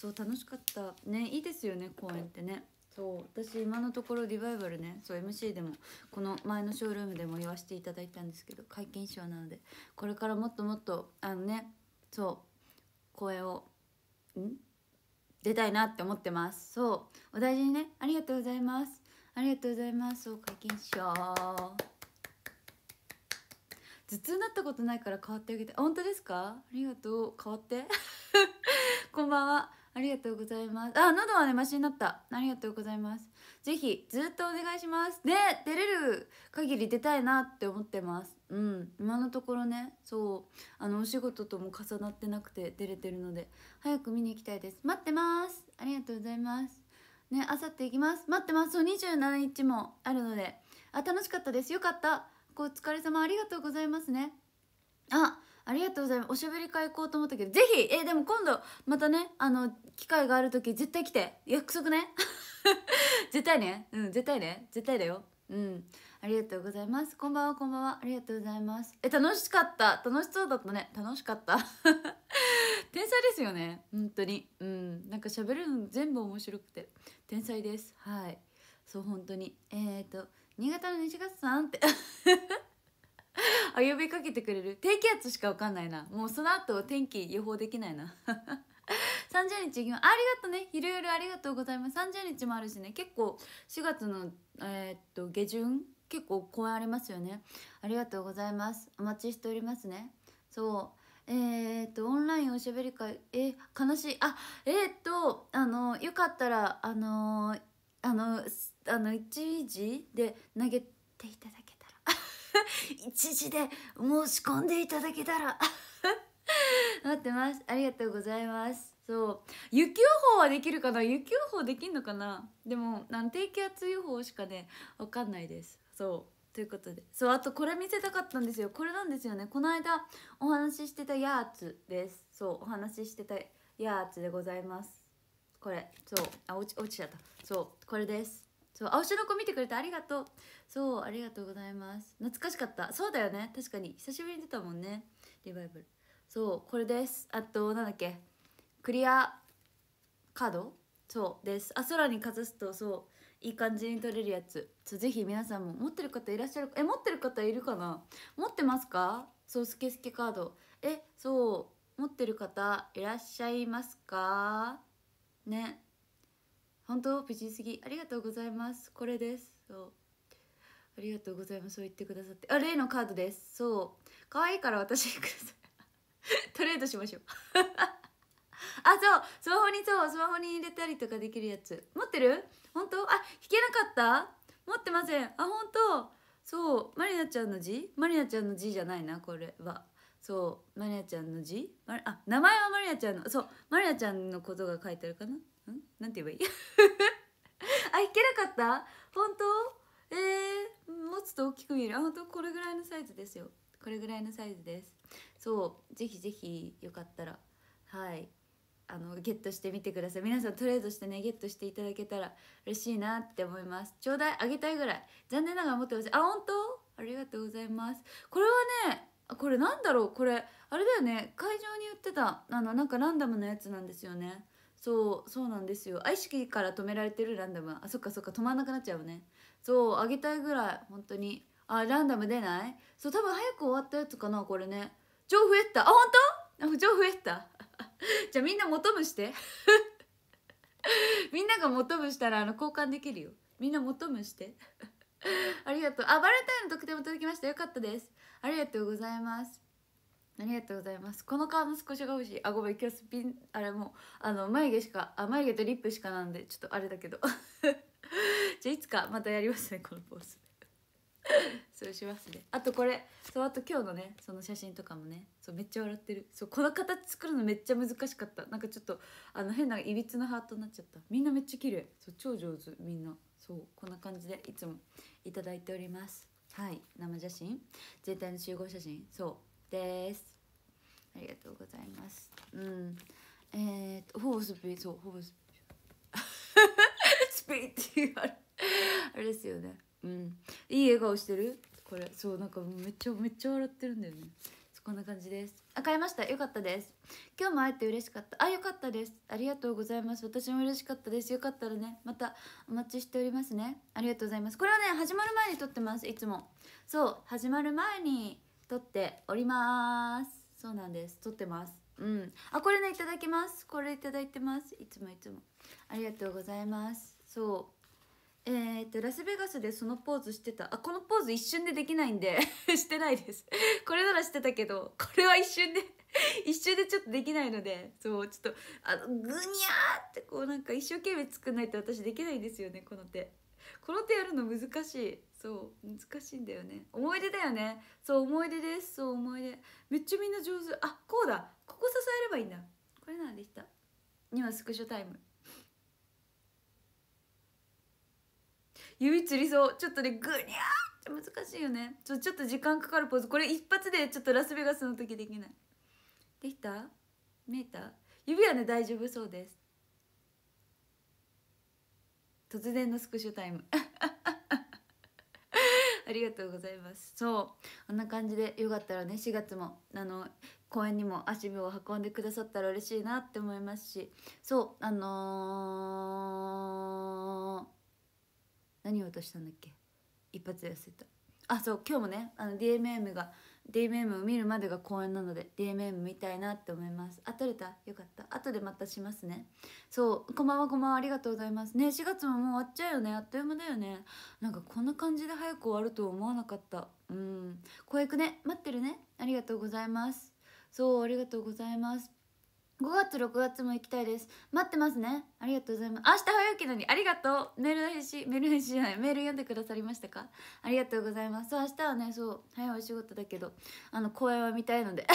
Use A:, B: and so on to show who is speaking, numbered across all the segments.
A: そう楽しかったねいいですよね公演ってねそう私今のところリバイバルねそう MC でもこの前のショールームでも言わせていただいたんですけど皆勤賞なのでこれからもっともっとあのねそう公演をん出たいなって思ってますそうお大事にねありがとうございますありがとうございますそう皆勤賞頭痛になったことないから変わってあげて本当ですかありがとう変わって こんばんはありがとうございますあ喉はねマシになったありがとうございますぜひずっとお願いしますで出れる限り出たいなって思ってますうん今のところねそうあのお仕事とも重なってなくて出れてるので早く見に行きたいです待ってますありがとうございますねあさって行きます待ってますそう27日もあるのであ楽しかったですよかったお疲れ様ありがとうございますねあありがとうございますおしゃべり会行こうと思ったけどぜひえでも今度またねあの機会がある時絶対来て約束ね 絶対ねうん絶対ね絶対だようんありがとうございますこんばんはこんばんはありがとうございますえ楽しかった楽しそうだったね楽しかった 天才ですよね本当にうんなんか喋るの全部面白くて天才ですはいそう本当にえっ、ー、と新潟の西勝さんって あ呼びかけてくれる低気圧しか分かんないなもうその後天気予報できないな30 日行きますありがとうねいろいろありがとうございます30日もあるしね結構4月の、えー、っと下旬結構公演ありますよねありがとうございますお待ちしておりますねそうえー、っとオンラインおしゃべり会えー、悲しいあえー、っとあのよかったらあのあのあの1時で投げていただけ 一時で申し込んでいただけたら 待ってますありがとうございますそう雪予報はできるかな雪予報できんのかなでもなん低気圧予報しかね分かんないですそうということでそうあとこれ見せたかったんですよこれなんですよねこの間お話ししてたやつですそうお話ししてたやつでございますこれそうあ落ち落ちちゃったそうこれですそう青白子見てくれてありがとうそうありがとうございます懐かしかったそうだよね確かに久しぶりに出たもんねリバイバルそうこれですあとなんだっけクリアカードそうですあ空にかざすとそういい感じに撮れるやつそうぜひ皆さんも持ってる方いらっしゃるえ持ってる方いるかな持ってますかそうスケスケカードえそう持ってる方いらっしゃいますかね本当美人すぎありがとうございますこれですそうありがとうございますそう言ってくださってあ例のカードですそう可愛いから私にください トレードしましょう あそうスマホにそうスマホに入れたりとかできるやつ持ってる本当あ引けなかった持ってませんあ本当そうマリなちゃんの字マリなちゃんの字じゃないなこれはそうマリなちゃんの字あ名前はマリなちゃんのそうマリなちゃんのことが書いてあるかなんなんて言えばいい あいけなかった本当えー、持つと大きく見えるあ本当これぐらいのサイズですよこれぐらいのサイズですそうぜひぜひよかったらはいあのゲットしてみてください皆さんトレードしてねゲットしていただけたら嬉しいなって思いますちょうだいあげたいぐらい残念ながら持ってほしいあ本当ありがとうございますこれはねこれなんだろうこれあれだよね会場に売ってたあのなんかランダムのやつなんですよねそうそうなんですよ愛識から止められてるランダムあそっかそっか止まんなくなっちゃうねそうあげたいぐらい本当にあランダム出ないそう多分早く終わったやつかなこれね超増えたあ本当あ情増えた じゃあみんな求むして みんなが求むしたらあの交換できるよみんな求むして ありがとうあバレンタインの特典も届きましたよかったですありがとうございますありがとうございますこの顔の少しが欲しいあごめん今日スピンあれもあの眉毛しかあ眉毛とリップしかなんでちょっとあれだけど じゃあいつかまたやりますねこのポーズ そうしますねあとこれそうあと今日のねその写真とかもねそうめっちゃ笑ってるそうこの形作るのめっちゃ難しかったなんかちょっとあの変ないびつなハートになっちゃったみんなめっちゃ綺麗そう超上手みんなそうこんな感じでいつも頂いておりますはい生写真全体の集合写真そうですありがとうございますうんえー、っとほぼスピリそうほぼスピリ スピリチュアルあれですよねうんいい笑顔してるこれそうなんかめっちゃめっちゃ笑ってるんだよねこんな感じですあ買いましたよかったです今日も会えて嬉しかったあよかったですありがとうございます私も嬉しかったですよかったらねまたお待ちしておりますねありがとうございますこれはね始まる前に撮ってますいつもそう始まる前に撮っておりますそうなんです撮ってますうんあこれねいただきますこれいただいてますいつもいつもありがとうございますそうえー、っとラスベガスでそのポーズしてたあこのポーズ一瞬でできないんで してないですこれならしてたけどこれは一瞬で 一瞬でちょっとできないのでそうちょっとあのグニャーってこうなんか一生懸命作んないと私できないんですよねこの手この手やるの難しいそう難しいんだよね思い出だよねそう思い出ですそう思い出めっちゃみんな上手あこうだここ支えればいいんだこれならできた今スクショタイム指つりそうちょっとねグニャーって難しいよねちょちょっと時間かかるポーズこれ一発でちょっとラスベガスの時できないできた見えた指はね大丈夫そうです突然のスクショタイムありがとうございますそうこんな感じでよかったらね4月もあの公園にも足部を運んでくださったら嬉しいなって思いますしそうあのー、何を落としたんだっけ一発で痩せたあそう今日もねあの DMM が DMM を見るまでが公演なので DMM 見たいなって思いますあ撮れたよかった後でまたしますねそうこんばんはこんばんはありがとうございますね4月ももう終わっちゃうよねあっという間だよねなんかこんな感じで早く終わるとは思わなかったうん子役ね待ってるねありがとうございますそうありがとうございます5月6月も行きたいです待ってますねありがとうございます明日早起きのにありがとうメール返しメール返しじゃないメール読んでくださりましたかありがとうございますそう明日はねそう早いお仕事だけどあの公演は見たいので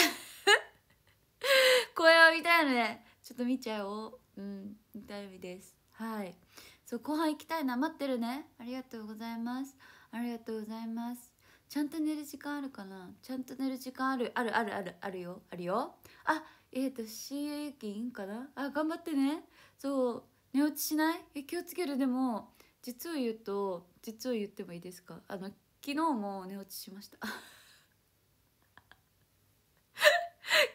A: 公演 は見たいのでちょっと見ちゃおううん見たいですはいそう後半行きたいな待ってるねありがとうございますありがとうございますちゃんと寝る時間あるかなちゃんと寝る時間あるあるあるあるあるよあるよあえっ、ー、と CA 金かなあ頑張ってねそう寝落ちしないえ気をつけるでも実を言うと実を言ってもいいですかあの昨日も寝落ちしました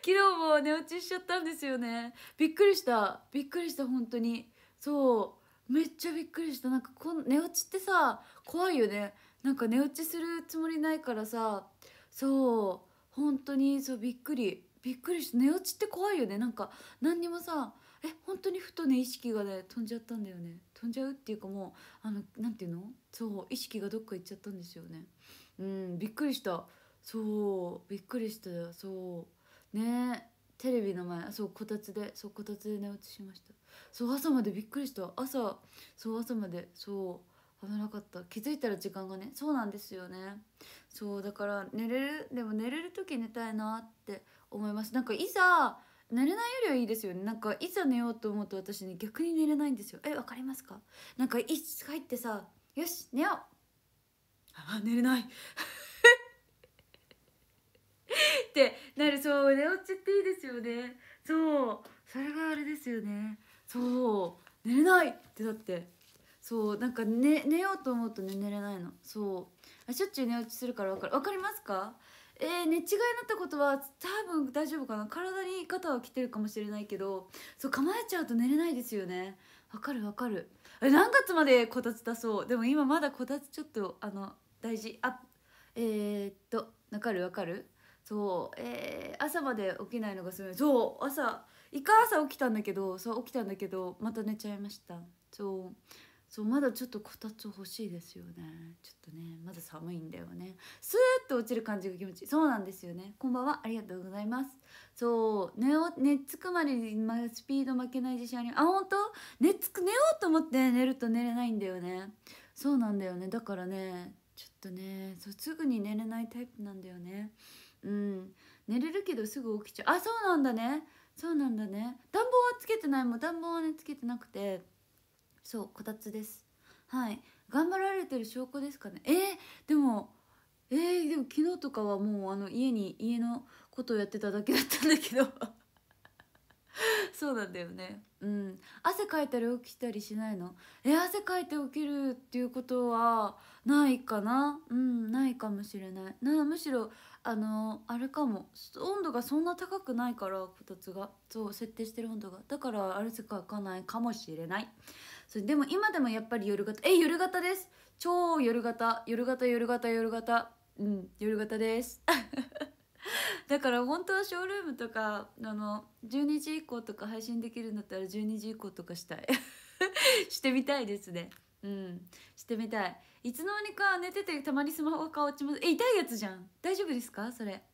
A: 昨日も寝落ちしちゃったんですよねびっくりしたびっくりした本当にそうめっちゃびっくりしたなんかこ寝落ちってさ怖いよねなんか寝落ちするつもりないからさそう本当にそうびっくりびっくりした寝落ちって怖いよねなんか何にもさえ本当にふとね意識がね飛んじゃったんだよね飛んじゃうっていうかもうあのなんていうのそう意識がどっか行っちゃったんですよねうんびっくりしたそうびっくりしたそうねテレビの前そうこたつでそうこたつで寝落ちしましたそう朝までびっくりした朝そう朝までそう危なかった気づいたら時間がねそうなんですよねそうだから寝れるでも寝れる時寝たいなって思いますなんかいざ寝れないよりはいいですよねなんかいざ寝ようと思うと私ね逆に寝れないんですよえわかりますかなんかい帰ってさよし寝ようあ寝れない ってなるそう寝落ちっていいですよねそうそれがあれですよねそう寝れないってだってそうなんか、寝寝ようと思うと寝れないのそうあしょっちゅう寝落ちするから分かる分かりますかえー、寝違いになったことは多分大丈夫かな体に肩は来てるかもしれないけどそう構えちゃうと寝れないですよねわかるわかるえ何月までこたつ出そうでも今まだこたつちょっとあの大事あえー、っとわかるわかるそうえー、朝まで起きないのがすごいそう朝一回朝起きたんだけどそう起きたんだけどまた寝ちゃいましたそうそうまだちょっとこたつ欲しいですよねちょっとねまだ寒いんだよねスーッと落ちる感じが気持ちいいそうなんですよねこんばんはありがとうございますそう寝寝つくまでにスピード負けない自信ありあ本当寝つく寝ようと思って寝ると寝れないんだよねそうなんだよねだからねちょっとねそうすぐに寝れないタイプなんだよねうん寝れるけどすぐ起きちゃうあそうなんだねそうなんだね暖房はつけてないもん暖房はねつけてなくてそうこたつですはい頑張られてる証拠ですかねえー、でもえー、でも昨日とかはもうあの家に家のことをやってただけだったんだけど そうなんだよねうん汗かいたり起きたりしないのえ汗かいて起きるっていうことはないかなうんないかもしれないなむしろあのあれかも温度がそんな高くないからこたつがそう設定してる温度がだから汗かかないかもしれないそれでも今でもやっぱり夜型え夜型です超夜型夜型夜型夜型うん夜型です だから本当はショールームとかあの12時以降とか配信できるんだったら12時以降とかしたい してみたいですねうんしてみたいいつの間にか寝ててたまにスマホが落ちますえ痛いやつじゃん大丈夫ですかそれ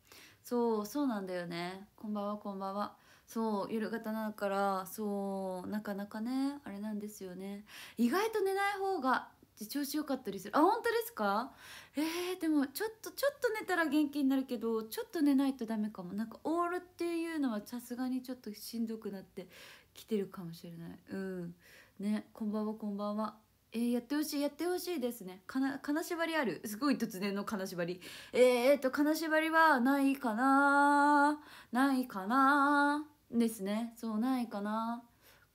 A: そうそうなんだよねこんばんはこんばんはそう夜型なのからそうなかなかねあれなんですよね意外と寝ない方が調子良かったりするあ本当ですかえー、でもちょっとちょっと寝たら元気になるけどちょっと寝ないとダメかもなんかオールっていうのはさすがにちょっとしんどくなってきてるかもしれないうんねこんばんはこんばんはえー、やってほしいやってほしいですねかな金縛りあるすごい突然の金縛りえー、っと金縛りはないかなないかなですねそうないかな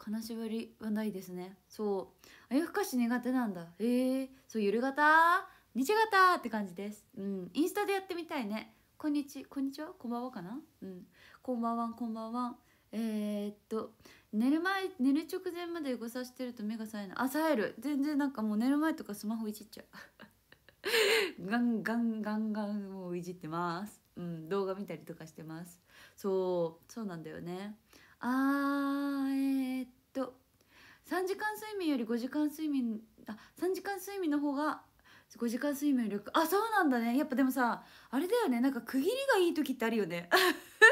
A: 悲しぶりはないですねそうあ夜ふかし苦手なんだへえそうゆる型日型って感じですうんインスタでやってみたいねこんにちこんにちはこんばんはかなうんこんばんはこんばんはえー、っと寝る前寝る直前までごさしてると目が冴えないあ冴える全然なんかもう寝る前とかスマホいじっちゃう ガンガンガンガンもういじってますうん動画見たりとかしてますそうそうなんだよねあーえー、っと3時間睡眠より5時間睡眠あ3時間睡眠の方が5時間睡眠力あそうなんだねやっぱでもさあれだよねなんか区切りがいい時ってあるよね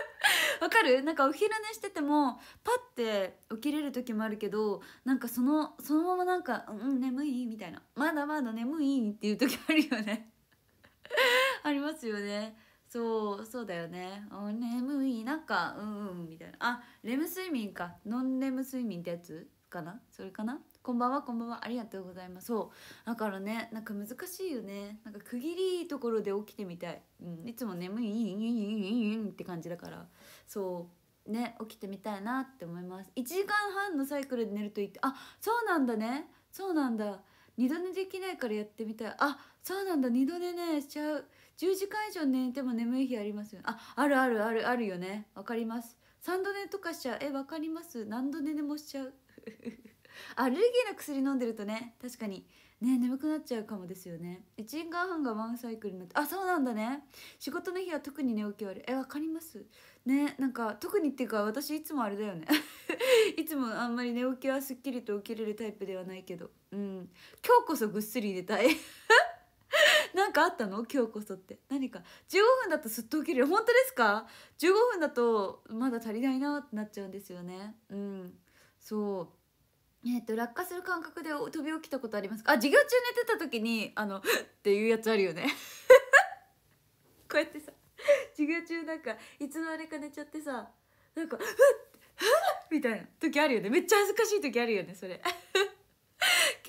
A: わかるなんかお昼寝しててもパッて起きれる時もあるけどなんかそのそのままなんか「うん眠い?」みたいな「まだまだ眠い?」っていう時あるよね ありますよねそうそうだよねお眠い中うんうんみたいなあレム睡眠かノンレム睡眠ってやつかなそれかなこんばんはこんばんはありがとうございますそうだからねなんか難しいよねなんか区切りいいところで起きてみたい、うん、いつも眠いって感じだからそうね起きてみたいなって思います1時間半のサイクルで寝るといいってあそうなんだねそうなんだ二度寝できないからやってみたいあそうなんだ二度寝ねしちゃう10時間以上寝ても眠い日ありますよ、ね、ああるあるあるあるよねわかります3度寝とかしちゃうえわかります何度寝でもしちゃう アレルギーの薬飲んでるとね確かにね眠くなっちゃうかもですよね1時間半がワンサイクルになってあそうなんだね仕事の日は特に寝起き悪いえわかりますねなんか特にっていうか私いつもあれだよね いつもあんまり寝起きはすっきりと起きれるタイプではないけどうん今日こそぐっすり入れたい何かあったの今日こそって何か15分だとすっと起きるよ本当ですか15分だとまだ足りないなってなっちゃうんですよねうんそうえっと、落下する感覚で飛び起きたことありますかあ授業中寝てた時にあのっていうやつあるよね こうやってさ授業中なんかいつのあれか寝ちゃってさなんか「うっ!」みたいな時あるよねめっちゃ恥ずかしい時あるよねそれ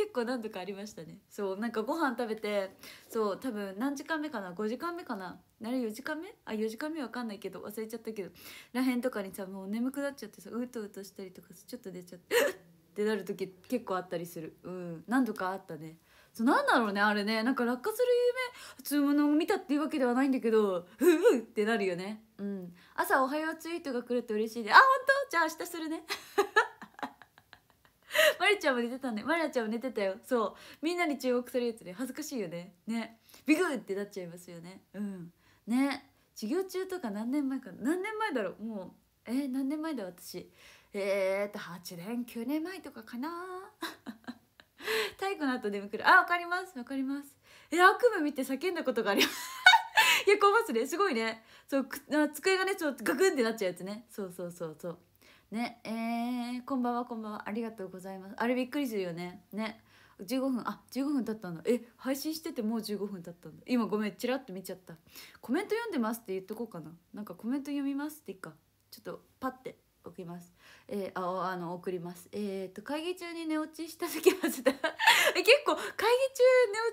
A: 結構何度かありましたねそうなんかご飯食べてそう多分何時間目かな5時間目かなあれ4時間目あ4時間目わかんないけど忘れちゃったけどらへんとかにさもう眠くなっちゃってさうとうとしたりとかちょっと出ちゃって ってなる時結構あったりするうん何度かあったねそうなんだろうねあれねなんか落下する夢普通うものを見たっていうわけではないんだけどふうってなるよねうん朝「おはようツイートが来ると嬉しいであ本当じゃあ明日するね ま りちゃんも寝てたんでまりちゃんも寝てたよそうみんなに注目されるやつで恥ずかしいよねねビグってなっちゃいますよねうんね授業中とか何年前か何年前だろうもうえー、何年前だ私えー、っと8年9年前とかかな 体育の後眠くるあわかりますわかりますえ悪夢見て叫んだことがあります いやこますねすごいねそうくあ机がねちょっとガクンってなっちゃうやつねそうそうそうそうねえー、こんばんはこんばんはありがとうございますあれびっくりするよねね15分あ15分経ったんだえ配信しててもう15分経ったんだ今ごめんチラッと見ちゃったコメント読んでますって言っとこうかななんかコメント読みますっていいかちょっとパッて送ります。えー、ああの送ります。えっ、と会議中に寝落ちした時は え結構会議中寝落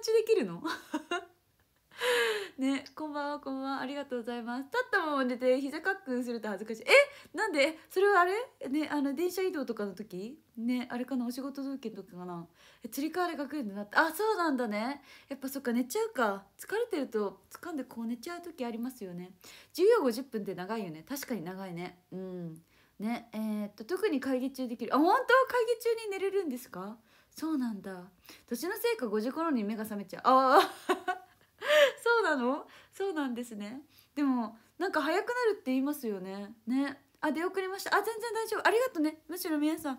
A: ちできるの ねこんばんはこんばんはありがとうございます立ったまま寝て膝かっくんすると恥ずかしいえなんでそれはあれねあの電車移動とかの時ねあれかなお仕事時の時かなえつり替わり学園でなってあそうなんだねやっぱそっか寝ちゃうか疲れてると掴んでこう寝ちゃう時ありますよね授業50分って長いよね確かに長いねうんねえー、っと特に会議中できるあ本当会議中に寝れるんですかそうなんだ年のせいか5時頃に目が覚めちゃうああそうなのそうなんですねでもなんか早くなるって言いますよねねあ出遅れましたあ全然大丈夫ありがとうねむしろ皆さん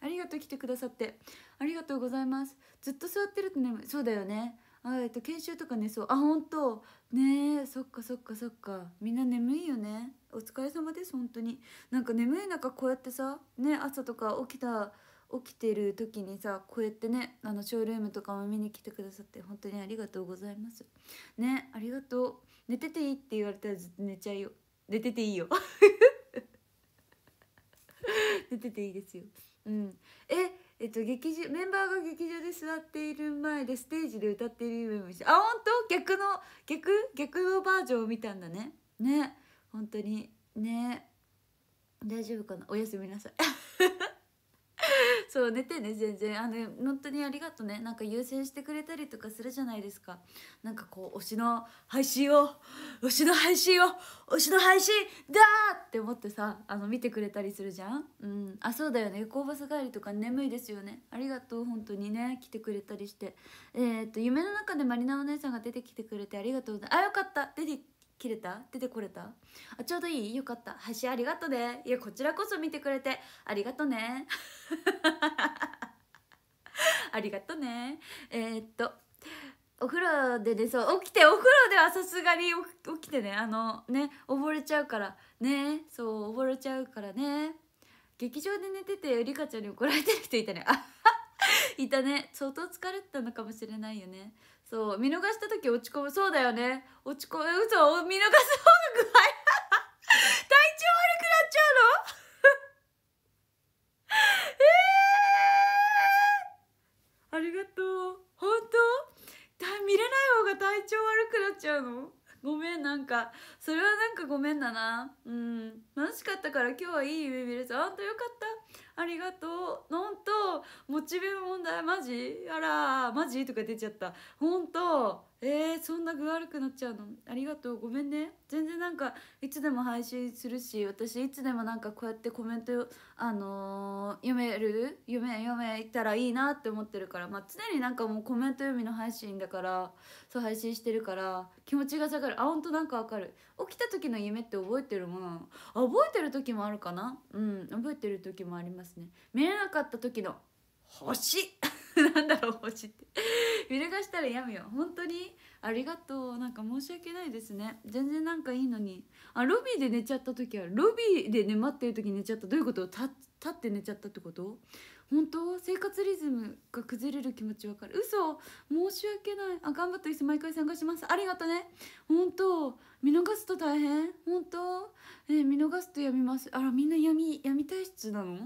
A: ありがとう来てくださってありがとうございますずっと座ってるとねそうだよねあえっと研修とかねそうあ本当ねえそっかそっかそっかみんな眠いよねお疲れ様です本当になんか眠い中こうやってさね朝とか起きた起きてる時にさこうやってねあのショールームとかも見に来てくださって本当にありがとうございますねありがとう寝てていいって言われたらずっと寝ちゃうよ寝てていいよ 寝てていいですようんええっと、劇場メンバーが劇場で座っている前でステージで歌っている夢も見てあ本当逆の逆逆のバージョンを見たんだねね本当にね大丈夫かなおやすみなさい そう寝てね全然あの本当にありがとうねなんか優先してくれたりとかするじゃないですかなんかこう推しの配信を推しの配信を推しの配信だって思ってさあの見てくれたりするじゃんうんあそうだよね夜行バス帰りとか眠いですよねありがとう本当にね来てくれたりしてえー、っと夢の中でまりなお姉さんが出てきてくれてありがとうあよかった出て切れた出てこれたあちょうどいいよかった橋ありがとねいやこちらこそ見てくれてありがとね ありがとねえー、っとお風呂でねそう起きてお風呂ではさすがに起きてねあのね溺れちゃうからねそう溺れちゃうからね劇場で寝ててリカちゃんに怒られてる人いたねあいたね相当疲れてたのかもしれないよねそう見逃した時落ち込むそうだよね落ち込む嘘見逃す方が具合
B: 体調悪くなっちゃうの えー、ありがとう本
A: 当だ見れない方が体調悪くなっちゃうのなんかそれはなんかごめんだなうん楽しかったから今日はいい夢見れたあんたよかったありがとうほんとモチベの問題マジあらマジとか出ちゃったほんとえー、そんな具悪くなっちゃうのありがとうごめんね全然なんかいつでも配信するし私いつでもなんかこうやってコメントあのー、読める読め読めたらいいなって思ってるからまあ常になんかもうコメント読みの配信だからそう配信してるから気持ちが下がるあほんとなんかわかる起きた時の夢って覚えてるものなの覚えてる時もあるかなうん覚えてる時もありますね見れなかった時の
B: 星 なんだろう
A: 星って見逃したらやめよ本当にありがとうなんか申し訳ないですね全然なんかいいのにあロビーで寝ちゃった時はロビーでね待ってる時に寝ちゃったどういうこと立って寝ちゃったってこと本当生活リズムが崩れる気持ちわかる嘘申し訳ないあ頑張った椅子毎回参加しますありがとね本当見逃すと大変本当え見逃すとやみますあらみんな闇闇体質なの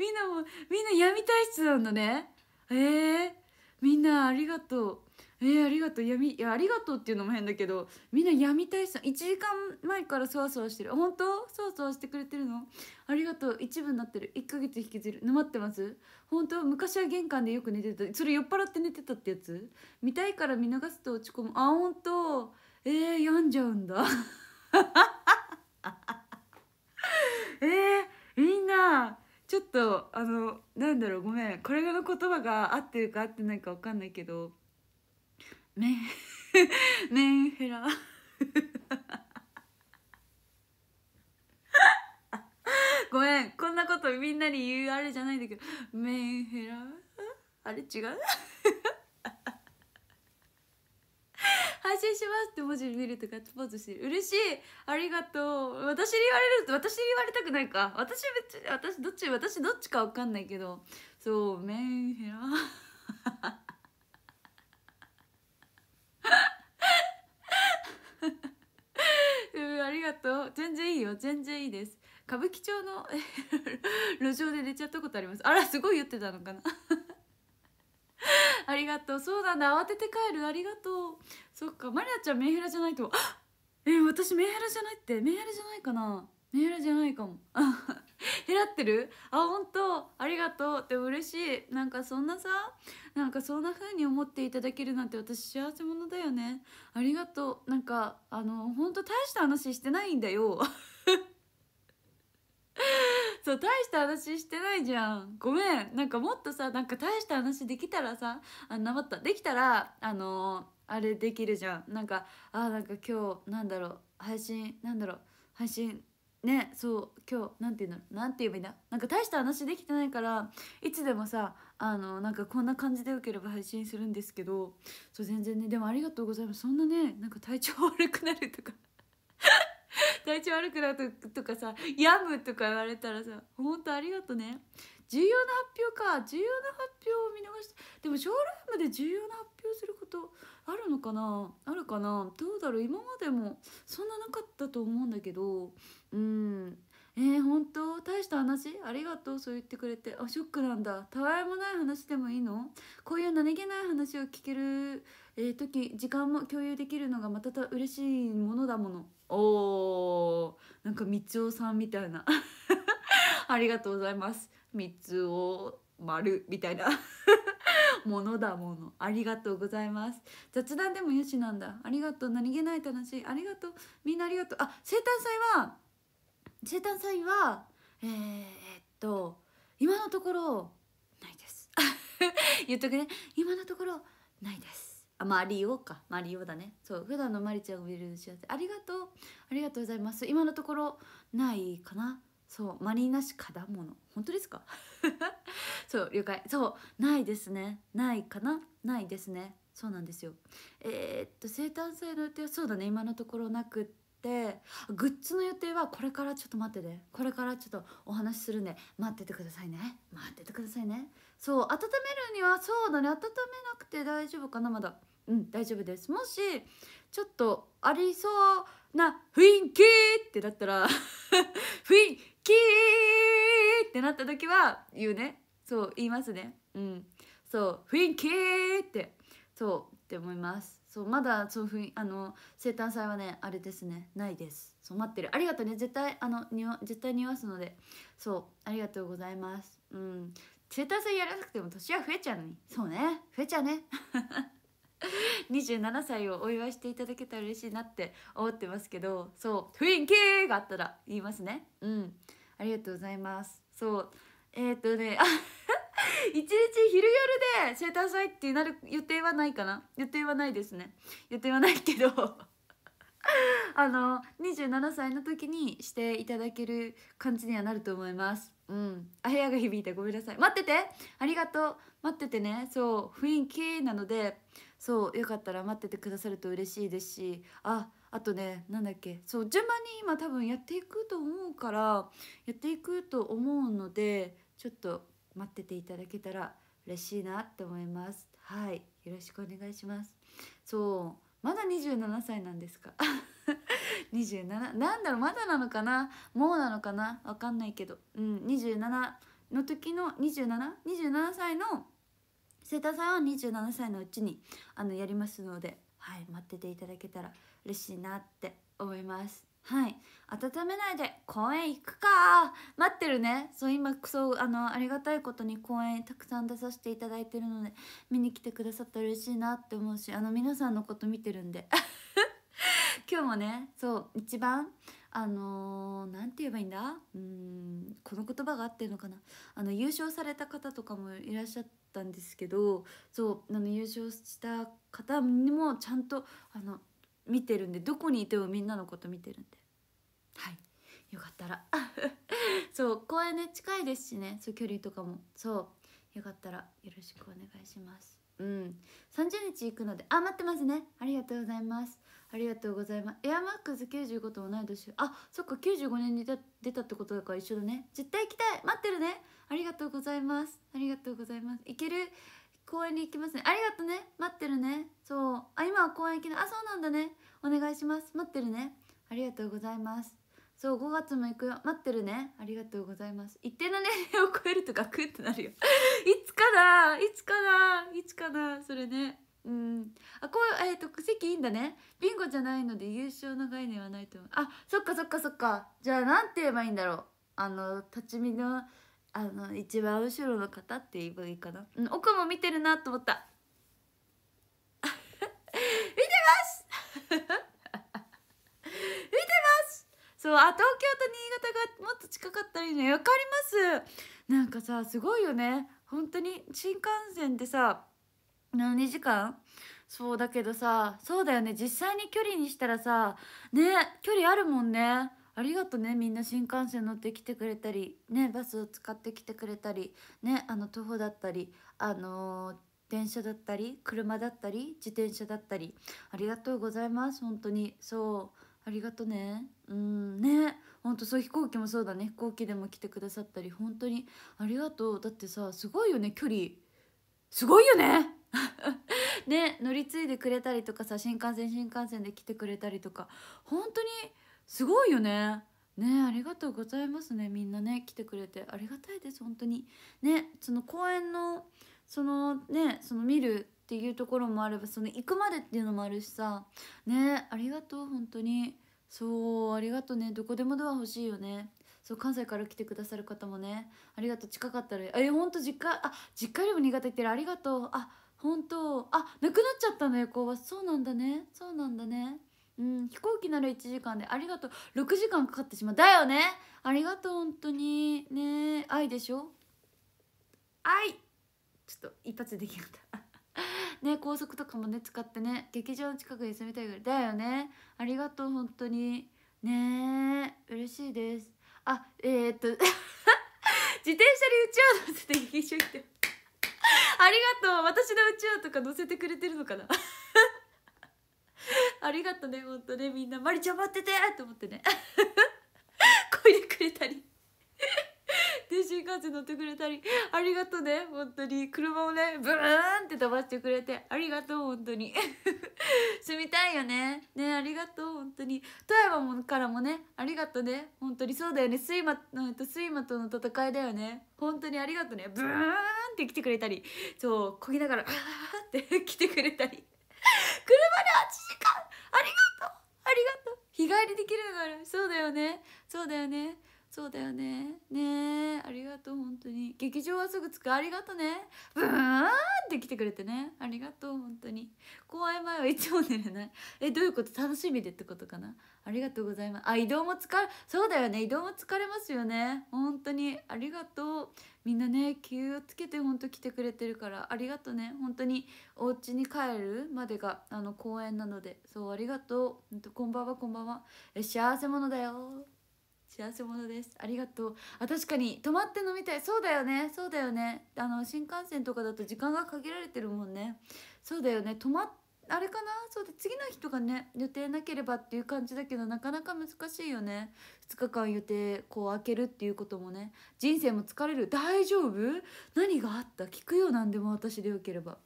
A: みんなもみんな闇体質なんだねえー、みんなありがとうえー、ありがとう闇いやありがとうっていうのも変だけどみんな闇体質1時間前からそわそわしてる本当そわそわしてくれてるのありがとう一部になってる1ヶ月引きずる沼ってます本当昔は玄関でよく寝てたそれ酔っ払って寝てたってやつ見たいから見逃すと落ち込むあ本当えー、病んじゃうんだ えー、みんなちょっとあのなんだろうごめんこれの言葉が合ってるか合ってないか分かんないけどメン メンヘラ ごめんこんなことみんなに言うあれじゃないんだけどメンヘラあれ違う 配信しますって文字見るとガッツポーズしてる嬉しいありがとう私に言われると私に言われたくないか私別に私どっち私どっちか分かんないけどそうメンヘラありがとう全然いいよ全然いいです歌舞伎町の 路上で寝ちゃったことありますあらすごい言ってたのかなありがとうそうなんだ慌てて帰るありがとうそっかまりアちゃんメンヘラじゃないとえ私メンヘラじゃないってメンヘラじゃないかなメンヘラじゃないかも減ら ってるあ本当ありがとうって嬉しいなんかそんなさなんかそんな風に思っていただけるなんて私幸せ者だよねありがとうなんかあの本当大した話してないんだよ そう大した話してないじゃんごめんなんかもっとさなんか大した話できたらさあなまったできたらあのー、あれできるじゃんなんかあなんか今日なんだろう配信なんだろう配信ねそう今日なんて言うんだろうなんて言えばいいんだなんか大した話できてないからいつでもさあのなんかこんな感じでよければ配信するんですけどそう全然ねでもありがとうございますそんなねなんか体調悪くなるとか体調悪くなるとかさ「病む」とか言われたらさ本当ありがとうね重要な発表か重要な発表を見逃してでもショールームで重要な発表することあるのかなあるかなどうだろう今までもそんななかったと思うんだけどうんえー、本当大した話ありがとうそう言ってくれてあショックなんだたわいもない話でもいいのこういう何気ない話を聞ける、えー、時時間も共有できるのがまたた嬉しいものだものおーなんかみつおさんみたいな ありがとうございますみつお丸みたいな ものだものありがとうございます雑談でもよしなんだありがとう何気ない楽しいありがとうみんなありがとうあ生誕祭は生誕祭はえー、っと今のところないです 言っとくね今のところないですあマリオかマリオだねそう普段のマリちゃんを見る幸せありがとうありがとうございます今のところないかなそうマリーナ市果物本当ですか そう了解そうないですねないかなないですねそうなんですよえー、っと生誕祭の予定はそうだね今のところなくっってグッズの予定はこれからちょっと待っててこれからちょっとお話しするんで待っててくださいね待っててくださいねそう温めるにはそうだね温めなくて大丈夫かなまだうん大丈夫ですもしちょっとありそうな雰囲気ってなったら 雰囲気ってなった時は言うねそう言いますねうんそう雰囲気ってそうって思いますそうまだそうふあの生誕祭はねあれですねないですそう待ってるありがとうね絶対あのに絶対にわすのでそうありがとうございますうん生誕祭やらなくても年は増えちゃうのにそうね増えちゃうね27 歳をお祝いしていただけたら嬉しいなって思ってますけどそう雰囲気があったら言いますねうんありがとうございますそうえっ、とねあ 一日昼夜で教えてださいってなる予定はないかな予定はないですね予定はないけど あの27歳の時にしていただける感じにはなると思いますうんあ部屋が響いてごめんなさい待っててありがとう待っててねそう雰囲気なのでそうよかったら待っててくださると嬉しいですしああとねなんだっけそう順番に今多分やっていくと思うからやっていくと思うのでちょっと待ってていただけたら嬉しいなって思いますはいよろしくお願いしますそうまだ27歳なんですか27 なんだろうまだなのかなもうなのかなわかんないけどうん27の時の 27?27 27歳の生田さんは27歳のうちにあのやりますので、はい、待ってていただけたら嬉しいなって思いますはい温めないで公園行くか待ってるねそう今そうあのありがたいことに公演たくさん出させていただいてるので見に来てくださったら嬉しいなって思うしあの皆さんのこと見てるんで 今日もねそう一番あの何、ー、て言えばいいんだうんこの言葉が合ってるのかなあの優勝された方とかもいらっしゃったんですけどそうあの優勝した方にもちゃんとあの見てるんでどこにいてもみんなのこと見てるんではいよかったら そう公園ね近いですしねそう距離とかもそうよかったらよろしくお願いしますうん30日行くのであ待ってますねありがとうございますありがとうございますエアマックス95と同い年あそっか95年に出たってことだから一緒だね絶対行きたい待ってるねありがとうございますありがとうございます行ける公園に行きますねありがとうね待ってるねそうあ今は公園行きなあそうなんだねお願いします待ってるねありがとうございますそう5月も行くよ待ってるねありがとうございます一定の年齢を超えるとガクってなるよ いつかないつかないつかなそれねうんあこうえっ、ー、と席いいんだねビンゴじゃないので優勝の概念はないと思うあそっかそっかそっかじゃあなんて言えばいいんだろうあの立ち見のあの一番後ろの方って言えばいいかな、うん、奥も見てるなと思った 見てます 見てますそうあ東京と新潟がもっと近かったらいいね分かりますなんかさすごいよね本当に新幹線でさ何時間そうだけどさそうだよね実際に距離にしたらさね距離あるもんねありがとねみんな新幹線乗ってきてくれたりねバスを使ってきてくれたりねあの徒歩だったりあのー、電車だったり車だったり自転車だったりありがとうございます本当にそうありがとねうんねほんとそう飛行機もそうだね飛行機でも来てくださったり本当にありがとうだってさすごいよね距離すごいよね ね乗り継いでくれたりとかさ新幹線新幹線で来てくれたりとか本当にすごいよねねありがとうございますねみんなね来てくれてありがたいです本当にねその公園のそのねその見るっていうところもあればその行くまでっていうのもあるしさねありがとう本当にそうありがとうねどこでもドア欲しいよねそう関西から来てくださる方もねありがとう近かったらえほんと実家あ実家よりも苦手行ってるありがとうあ本当あなくなっちゃったね。こうはそうなんだねそうなんだねうん飛行機なら1時間でありがとう6時間かかってしまうだよねありがとう本当にね愛でしょ愛ちょっと一発でできなかった ね高速とかもね使ってね劇場の近くに住みたいぐらいだよねありがとう本当にね嬉しいですあえー、っと 自転車にうちわ乗せて劇場行ってありがとう私のうちわとか乗せてくれてるのかな ありがとね本当ねみんな「まりちゃん待ってて!」と思ってね こいでくれたりで新幹線乗ってくれたりありがとね本当に車をねブーンって飛ばしてくれてありがとう本当に 住みたいよねねありがとう本当に富山からもねありがとね本当にそうだよね睡魔と睡魔との戦いだよね本当にありがとねブーンって来てくれたりそうこぎながらあーって来てくれたり車で8時間ありがとうありがとう日帰りできるのがあるそうだよねそうだよねそうだよねねえありがとう本当に劇場はすぐ着くありがとうねブーンって来てくれてねありがとう本当に怖い前はいつも寝れないえどういうこと楽しみでってことかなありがとうございますあ移動も疲れそうだよね移動も疲れますよね本当にありがとうみんなね気をつけてほんと来てくれてるからありがとね本当にお家に帰るまでがあの公演なのでそうありがとうほんとこんばんはこんばんはえ幸せ者だよ幸せ者ですありがとうあ確かに泊まって飲みたいそうだよねそうだよねあの新幹線とかだと時間が限られてるもんねそうだよね泊まってあれかなそうで次の日とかね予定なければっていう感じだけどなかなか難しいよね2日間予定こう開けるっていうこともね人生も疲れる大丈夫何があった聞くよ何でも私でよければ。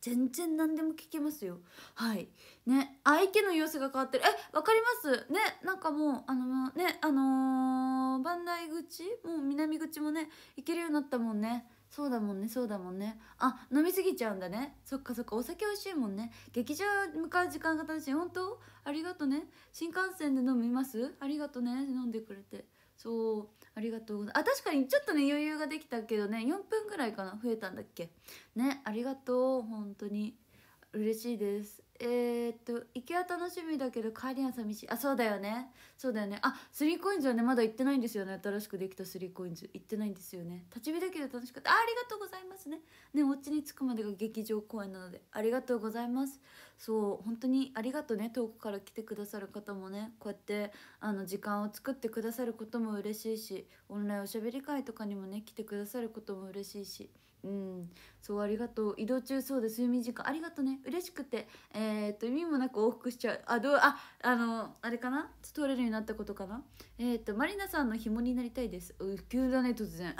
A: 全然何でも聞けますよはいね相手の様子が変わってるえわかりますねなんかもうあのねあのー、番内口もう南口もね行けるようになったもんねそうだもんねそうだもんねあ飲みすぎちゃうんだねそっかそっかお酒美味しいもんね劇場向かう時間が楽しい本当ありがとね新幹線で飲みますありがとね飲んでくれてそうありがとうあ確かにちょっとね余裕ができたけどね4分ぐらいかな増えたんだっけねありがとう本当に嬉しいですえー、っと行きは楽しみだけど帰りは寂しいあそうだよねそうだよねあスリーコインズはねまだ行ってないんですよね新しくできたスリーコインズ行ってないんですよね立ち見だけど楽しかったあありがとうございますねねお家に着くまでが劇場公演なのでありがとうございますそう本当にありがとうね遠くから来てくださる方もねこうやってあの時間を作ってくださることも嬉しいしオンラインおしゃべり会とかにもね来てくださることも嬉しいしうんそうありがとう移動中そうで睡眠時間ありがとうね嬉しくてえー、っと意味もなく往復しちゃうあどうああのあれかな通れるようになったことかなえー、っとまりなさんの紐になりたいですう急だね突然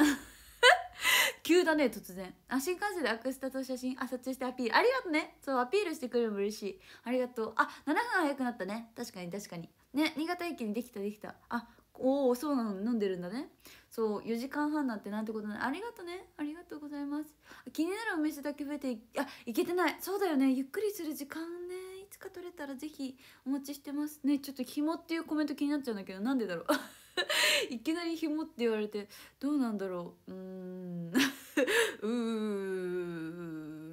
A: 急だね突然あ新幹線でアクスタと写真あ撮影してアピールありがとうねそうアピールしてくれるも嬉しいありがとうあ7分早くなったね確かに確かにね新潟駅にできたできたあおおそうなの飲んでるんだねそう4時間半なんてなんてことないありがとうねありがとうございます気になるお店だけ増えてあ行けてないそうだよねゆっくりする時間ねいつか取れたらぜひお待ちしてますねちょっと紐っていうコメント気になっちゃうんだけどなんでだろう いきなり紐って言われてどうなんだろううーん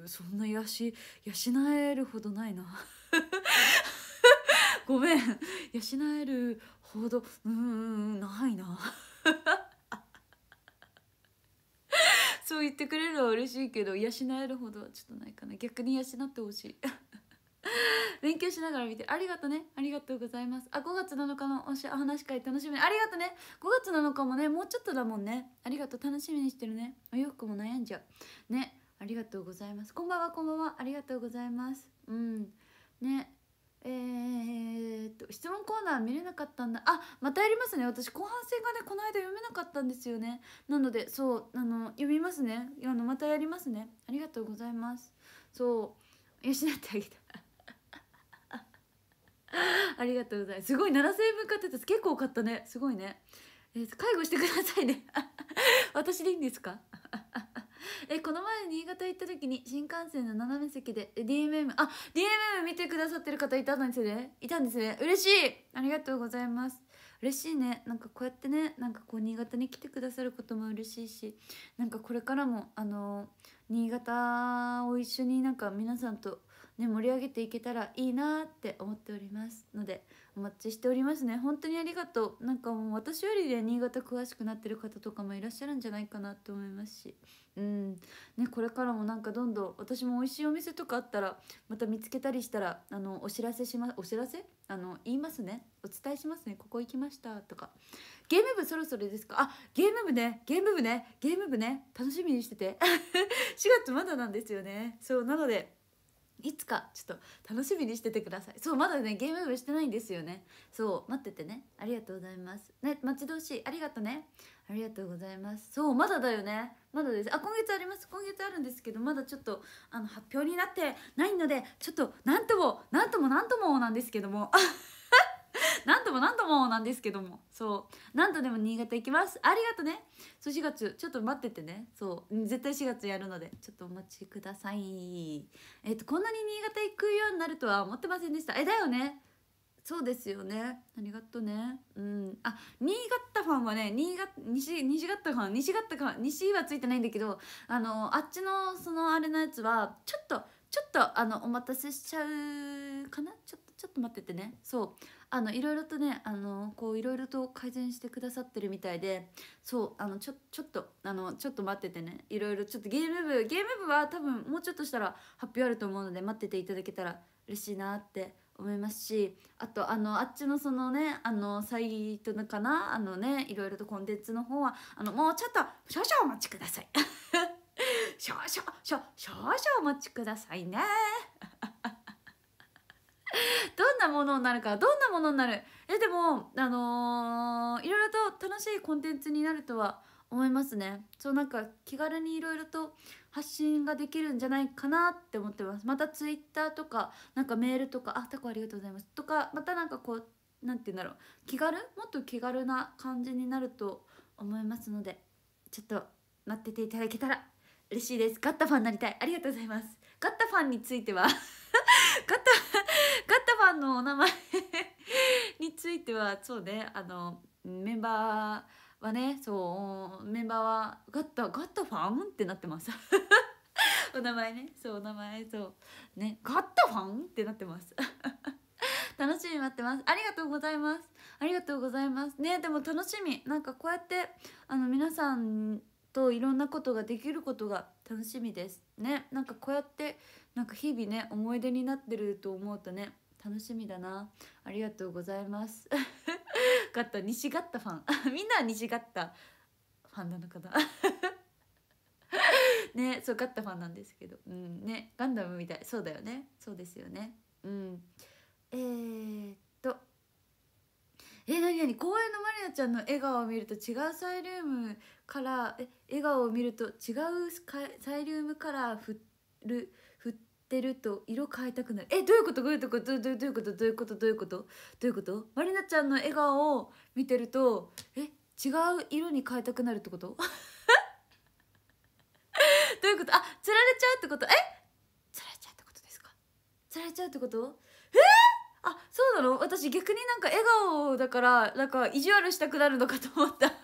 A: うーそんなし、養えるほどないな ごめん養えるほどうーんないなそう言ってくれるのは嬉しいけど養えるほどはちょっとないかな逆に養ってほしい 勉強しながら見てありがとねありがとうございますあ5月7日のおし話し会楽しみありがとね5月7日もねもうちょっとだもんねありがとう楽しみにしてるねお洋服も悩んじゃうねありがとうございますこんばんはこんばんはありがとうございますうんねえー、っと質問コーナー見れなかったんだあまたやりますね私後半戦がねこの間読めなかったんですよねなのでそうあの読みますねあのまたやりますねありがとうございますそう養ってあげた ありがとうございますすごい7000円分買ってた結構買ったねすごいね、えー、介護してくださいね 私でいいんですか えこの前新潟行った時に新幹線の斜め席で DMM あ DMM 見てくださってる方いたんですねいたんですね嬉しいありがとうございます嬉しいねなんかこうやってねなんかこう新潟に来てくださることも嬉しいしなんかこれからもあの新潟を一緒になんか皆さんとね盛り上げていけたらいいなって思っておりますのでお待ちしておりますね本当にありがとうなんかもう私よりで、ね、新潟詳しくなってる方とかもいらっしゃるんじゃないかなと思いますしうんねこれからもなんかどんどん私も美味しいお店とかあったらまた見つけたりしたらあのお知らせしますお知らせあの言いますねお伝えしますねここ行きましたとかゲーム部そろそろですかあゲーム部ねゲーム部ねゲーム部ね楽しみにしてて4 月まだなんですよねそうなのでいつかちょっと楽しみにしててくださいそうまだねゲームオしてないんですよねそう待っててねありがとうございますね待ち遠しいありがとねありがとうございますそうまだだよねまだですあ今月あります今月あるんですけどまだちょっとあの発表になってないのでちょっと何とも何とも何ともなんですけども何 度も何度もなんですけどもそう何度でも新潟行きますありがとねそう4月ちょっと待っててねそう絶対4月やるのでちょっとお待ちくださいえっとこんなに新潟行くようになるとは思ってませんでしたえだよねそうですよねありがとうねうんあ新潟ファンはね新潟西西潟ファン西潟ファン西はついてないんだけどあのあっちのそのあれのやつはちょっとちょっとあのお待たせしちゃうかなちょっとちょっと待っててねそうあのいろいろとねあのこういろいろと改善してくださってるみたいでそうあのちょちょっとあのちょっと待っててねいろいろちょっとゲーム部ゲーム部は多分もうちょっとしたら発表あると思うので待ってていただけたら嬉しいなって思いますしあとあのあっちのそのねあのサイトのかなあのねいろいろとコンテンツの方はあのもうちょっと少々お待ちください
B: 少々
A: 少々お待ちくださいね どんなものになるかどんなものになるえでもあのー、いろいろと楽しいコンテンツになるとは思いますねそうなんか気軽にいろいろと発信ができるんじゃないかなって思ってますまたツイッターとかなんかメールとかあタコありがとうございますとかまたなんかこう何て言うんだろう気軽もっと気軽な感じになると思いますのでちょっと待ってていただけたら嬉しいですガッタファンになりたいありがとうございますガッタファンについては ガッタ ガッタファンのお名前についてはそうねあのメンバーはねそうメンバーはガッタガッタファンってなってます お名前ねそうお名前そうねガッタファンってなってます 楽しみ待ってますありがとうございますありがとうございますねでも楽しみなんかこうやってあの皆さんといろんなことができることが楽しみですねなんかこうやってなんか日々ね思い出になってると思うとね楽しみだなありがとうございますか った西がったファン みんなは西がったファンなのかな ねそうガッタファンなんですけどうんねガンダムみたいそうだよねそうですよねうんえー、っとえー、何公園のまりなちゃんの笑顔を見ると違うサイリウムカラーえ笑顔を見ると違うサイリウムカラー振る振ってると色変えたくなるえどういうことどういうことどういうことどういうことどういうことどういうことまりなちゃんの笑顔を見てるとえ違う色に変えたくなるってこと どういうことあつられちゃうってことえつられちゃうってことですかつられちゃうってことえーあそうなの私逆になんか笑顔だからなんか意地悪したくなるのかと思った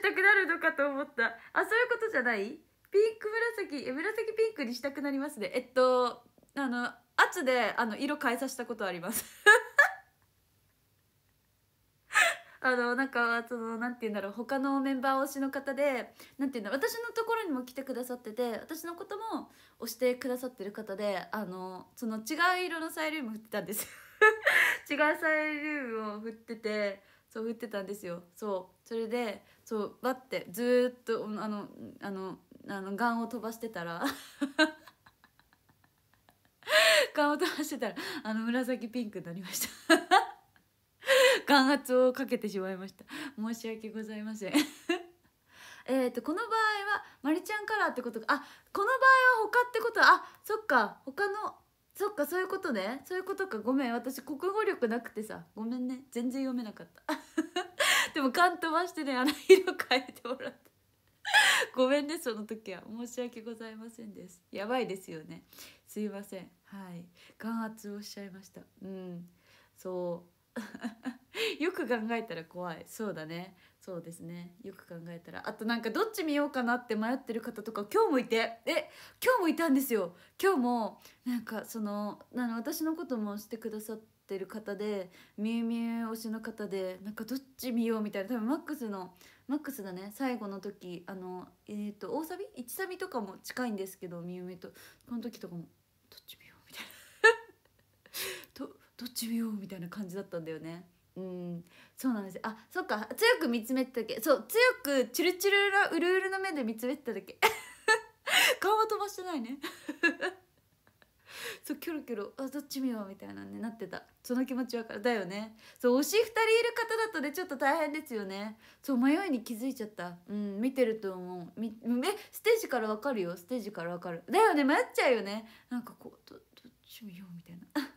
A: したくなるのかと思ったあそういうことじゃないピンク紫え紫ピンクにしたくなりますねえっとあの圧であの色変えさせたことあります あのなんかそのなんて言うんだろう他のメンバー推しの方でなんて言うんだろう私のところにも来てくださってて私のことも推してくださってる方であのその違う色のサイリウム振ってたんです 違うサイリウムを振っててそう振ってたんですよそうそれでそうバッてずっとあのあのあのガンを飛ばしてたら ガンを飛ばしてたらあの紫ピンクになりました眼 圧をかけてしまいました申し訳ございません えっとこの場合はマリちゃんカラーってことかあこの場合は他ってことはあそっか他のそっかそういうことねそういうことかごめん私国語力なくてさごめんね全然読めなかった でも勘飛ばしてねあの色変えてもらって ごめんねその時は申し訳ございませんですやばいですよねすいませんはい眼圧をしちゃいましたうんそう よく考えたら怖いそうだねそうですねよく考えたらあとなんかどっち見ようかなって迷ってる方とか今日もいてえ今日もいたんですよ今日もなんかそのなの私のこともしてくださってる方でみゆみゆ推しの方でなんかどっち見ようみたいな多分マックスのマックスだね最後の時あのえっ、ー、と大サビ1サビとかも近いんですけどみゆみゆとこの時とかもどっち見ようみたいな感じだったんだよねうんそうなんですあそっか強く見つめてただけそう強くチュルチュルなうるうるの目で見つめてただけ 顔は飛ばしてないね そうキョロキョロあどっち見ようみたいなねなってたその気持ちわかるだよねそう推し2人いる方だとねちょっと大変ですよねそう迷いに気づいちゃったうん見てると思うみえステージからわかるよステージからわかるだよね迷っちゃうよねなんかこうどっち見ようみたいな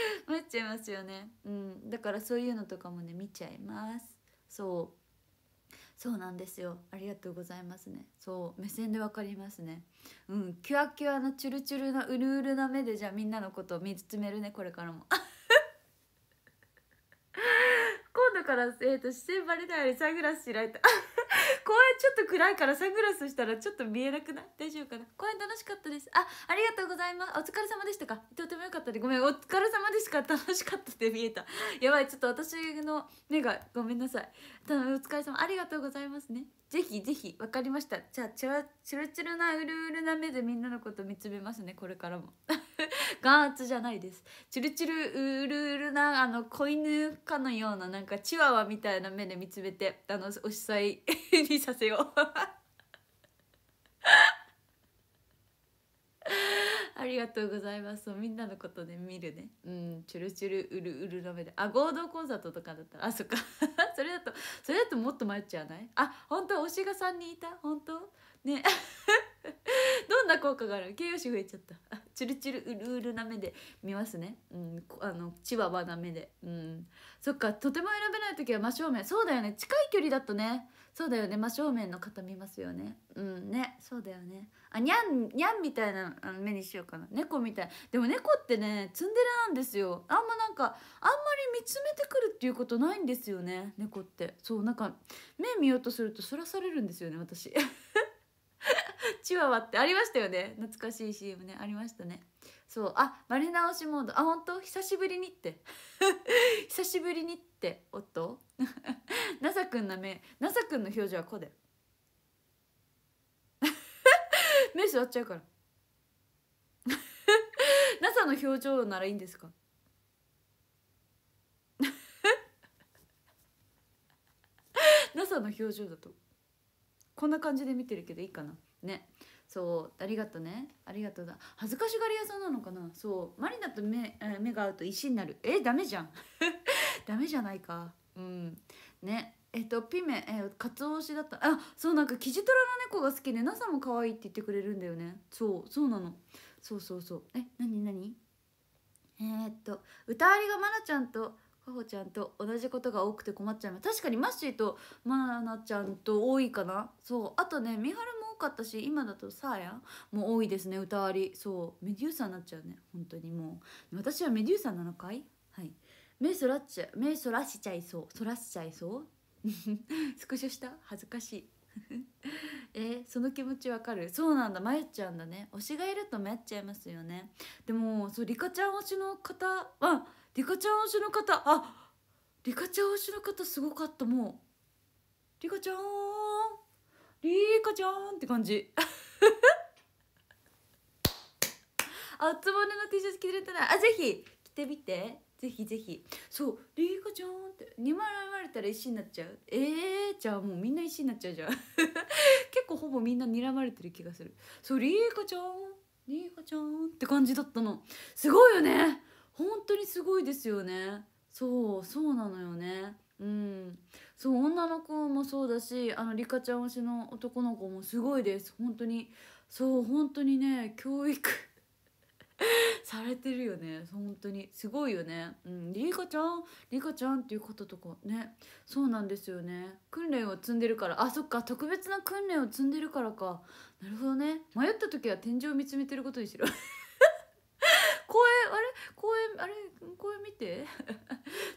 A: 待っちゃいますよねうんだからそういうのとかもね見ちゃいますそうそうなんですよありがとうございますねそう目線でわかりますねうんキュアキュアのチュルチュルなうるうるな目でじゃあみんなのことを見つめるねこれからも 今度からえっ、ー、と視線バレないようにサングラス開いた 公園ちょっと暗いからサングラスしたらちょっと見えなくない大丈夫かな公園楽しかったですあありがとうございますお疲れ様でしたかとても良かったでごめんお疲れ様でしか楽しかったって見えたやばいちょっと私の目がごめんなさいお疲れ様ありがとうございますねぜひぜひ分かりましたじゃあチュチルチルなうるうるな目でみんなのこと見つめますねこれからも 眼圧じゃないですチュルチルうるうるなあの子犬かのようななんかチワワみたいな目で見つめてあのお主い にさせよう ありがとうございますみんなのことで、ね、見るねうんチュルチュルうるうるの目であ合同コンサートとかだったらあそっか それだとそれだともっと迷っちゃわないあ本当推しが3人いた本当ね どんな効果がある形容詞増えちゃったチュルチュルうるうるな目で見ますねうんあのチワワな目でうんそっかとても選べない時は真正面そうだよね近い距離だとねそうだよね真正面の方見ますよねうんねそうだよねあにゃんにゃんみたいな目にしようかな猫みたいでも猫ってねツンデレなんですよあんまなんかあんまり見つめてくるっていうことないんですよね猫ってそうなんか目見ようとするとそらされるんですよね私 チワワってありましたよね懐かしい CM ねありましたねそうあ丸直しモードあ本当久しぶりにって 久しぶりにって夫なさ くんな目なさくんの表情はこうだよ 目座っちゃうから n a の表情ならいいんですかなさの表情だとこんな感じで見てるけどいいかなねそうありがとねありがとうだ恥ずかしがり屋さんなのかなそうマリナと目,、目が合うと石になるえダメじゃん ダメじゃないかうんねえっとピメえカツオ推しだったあそうなんかキジトラの猫が好きでナサも可愛いって言ってくれるんだよねそうそうなのそうそうそうえ何何えー、っと歌ありがマナちゃんとかほちゃんと同じことが多くて困っちゃいます確かにマッシーとマナちゃんと多いかなそうあとねみはるかったし今だとサーヤもう多いですね歌わりそうメデューサになっちゃうね本当にもう私はメデューサなのかいはい目そらっちゃ目そらしちゃいそうそらしちゃいそう スクショした恥ずかしい えー、その気持ちわかるそうなんだ迷っちゃうんだね推しがいると迷っちゃいますよねでもそうリカちゃん推しの方あリカちゃん推しの方あリカちゃん推しの方すごかったもうリカちゃんリーカちゃんって感じ あつぼねの T シャツ着れてないあぜひ着てみてぜひぜひそうリーカちゃんって2枚編まれたら石になっちゃうえー、じゃあもうみんな石になっちゃうじゃん 結構ほぼみんな睨まれてる気がするそうリーカちゃんリーカちゃんって感じだったのすごいよね本当にすごいですよねそうそうなのよねうん、そう女の子もそうだしあのリカちゃん推しの男の子もすごいです本当にそう本当にね教育 されてるよね本当にすごいよねうんリカちゃんリカちゃんっていう方とかねそうなんですよね訓練を積んでるからあそっか特別な訓練を積んでるからかなるほどね迷った時は天井を見つめてることにしろ公園 あれ公園あれ公園見て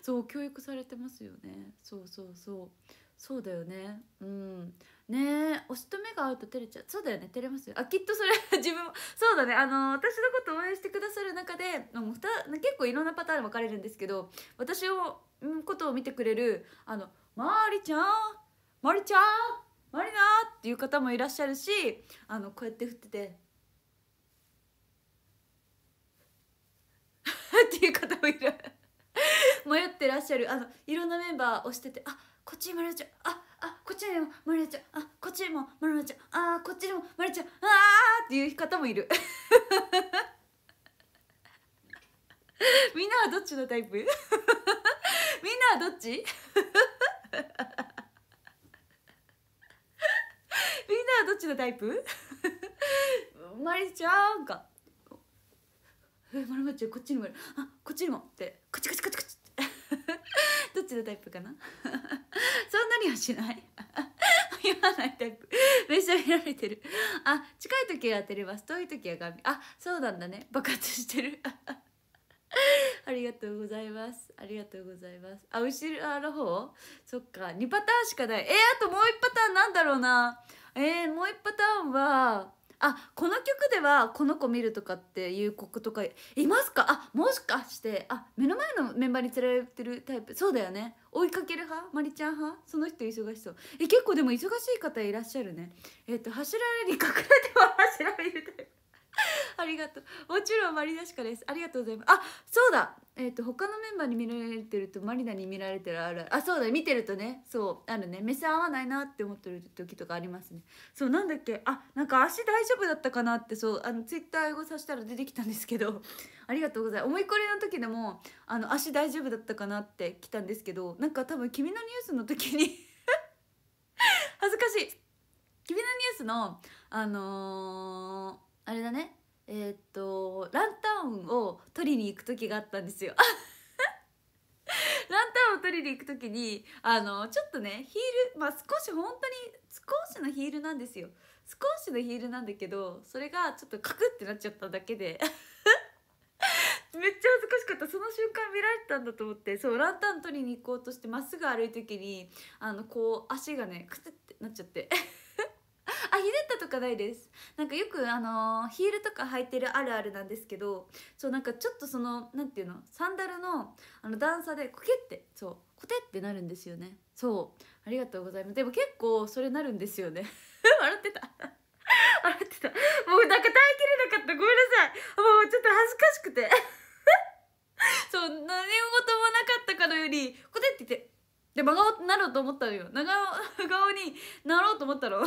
A: そう教育されてますよねそうそうそうそうだよねうんねえおしと目が合うと照れちゃうそうだよね照れますよあきっとそれ 自分もそうだねあの私のこと応援してくださる中でもうふた結構いろんなパターン分かれるんですけど私をんことを見てくれるあの「まりちゃんまりちゃんまりな」っていう方もいらっしゃるしあのこうやって振ってて っていう方もいら迷ってらっしゃるあのいろんなメンバーをしててあこっちにまるちゃんああこっちにもまるちゃんあこっちにもまるちゃんあこっちにもまるちゃんあーっていう方もいるみんなはどっちのタイプみんなはどっちみんなはどっちのタイプまりちゃんかえまるまちゃんこっちにもあこっちにもってこっちこっちこっち どっちのタイプかな そんなにはしない 言わないタイプめっちゃ見られてるあ近い時は当てれます遠い時はガミあそうなんだね爆発してるありがとうございますありがとうございますあ後ろの方そっか2パターンしかないえー、あともう1パターンなんだろうなえー、もう1パターンはあこの曲ではこの子見るとかっていう子とかいますかあもしかしてあ目の前のメンバーに連れられてるタイプそうだよね追いかける派まりちゃん派その人忙しそうえ結構でも忙しい方いらっしゃるねえっ、ー、と走られに隠れては走られるタイプ ありがとうもちろんマリナシカですありがとうございますあそうだえっ、ー、と他のメンバーに見られてるとマリナに見られてるあるあそうだ見てるとねそうあるね目線合わないなって思ってる時とかありますねそうなんだっけあなんか足大丈夫だったかなってそうあのツイッター英語さしたら出てきたんですけど ありがとうございます思いこりの時でもあの足大丈夫だったかなって来たんですけどなんか多分君のニュースの時に 恥ずかしい君のニュースのあのーあれだねえー、っとランタンを取りに行く時があったんですよ ランタンを取りに行く時にあのちょっとねヒールまあ少し本当に少しのヒールなんですよ少しのヒールなんだけどそれがちょっとカクってなっちゃっただけで めっちゃ恥ずかしかったその瞬間見られたんだと思ってそうランタン取りに行こうとしてまっすぐ歩いた時にあのこう足がねクツってなっちゃって あひねったとかないですなんかよくあのヒールとか履いてるあるあるなんですけどそうなんかちょっとその何て言うのサンダルのあの段差でコケってそうコテってなるんですよねそうありがとうございますでも結構それなるんですよね 笑ってた
B: 笑ってたもうなんか耐えきれなかったごめんなさいもうちょっと恥ずかしくて
A: そう何事もなかったかのようにコテって言ってで真顔になろうと思ったのよ長顔になろうと思ったの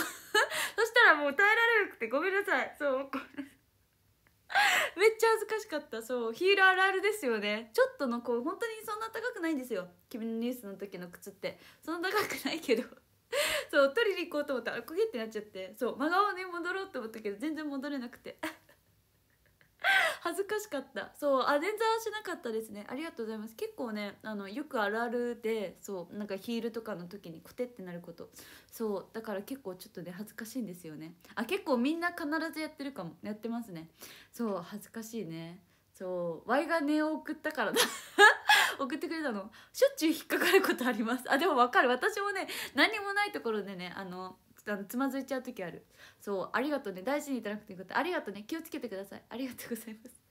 A: したらもう耐えられなくてごめんなさいそう めっちゃ恥ずかしかったそうヒールあるあるですよねちょっとのこう本当にそんな高くないんですよ君のニュースの時の靴ってそんな高くないけどそう取りに行こうと思ったらこげってなっちゃってそう真顔に戻ろうと思ったけど全然戻れなくて 恥ずかしかったそうあ捻挫しなかったですねありがとうございます結構ねあのよくあるあるでそうなんかヒールとかの時にコテってなることそうだから結構ちょっとね恥ずかしいんですよねあ結構みんな必ずやってるかもやってますねそう恥ずかしいねそう Y がネを送ったからだ 送ってくれたのしょっちゅう引っかかることありますあでもわかる私もね何もないところでねあのあのつまずいちゃう時あるそうありがとうね大事にいただくということありがとうね気をつけてくださいありがとうございます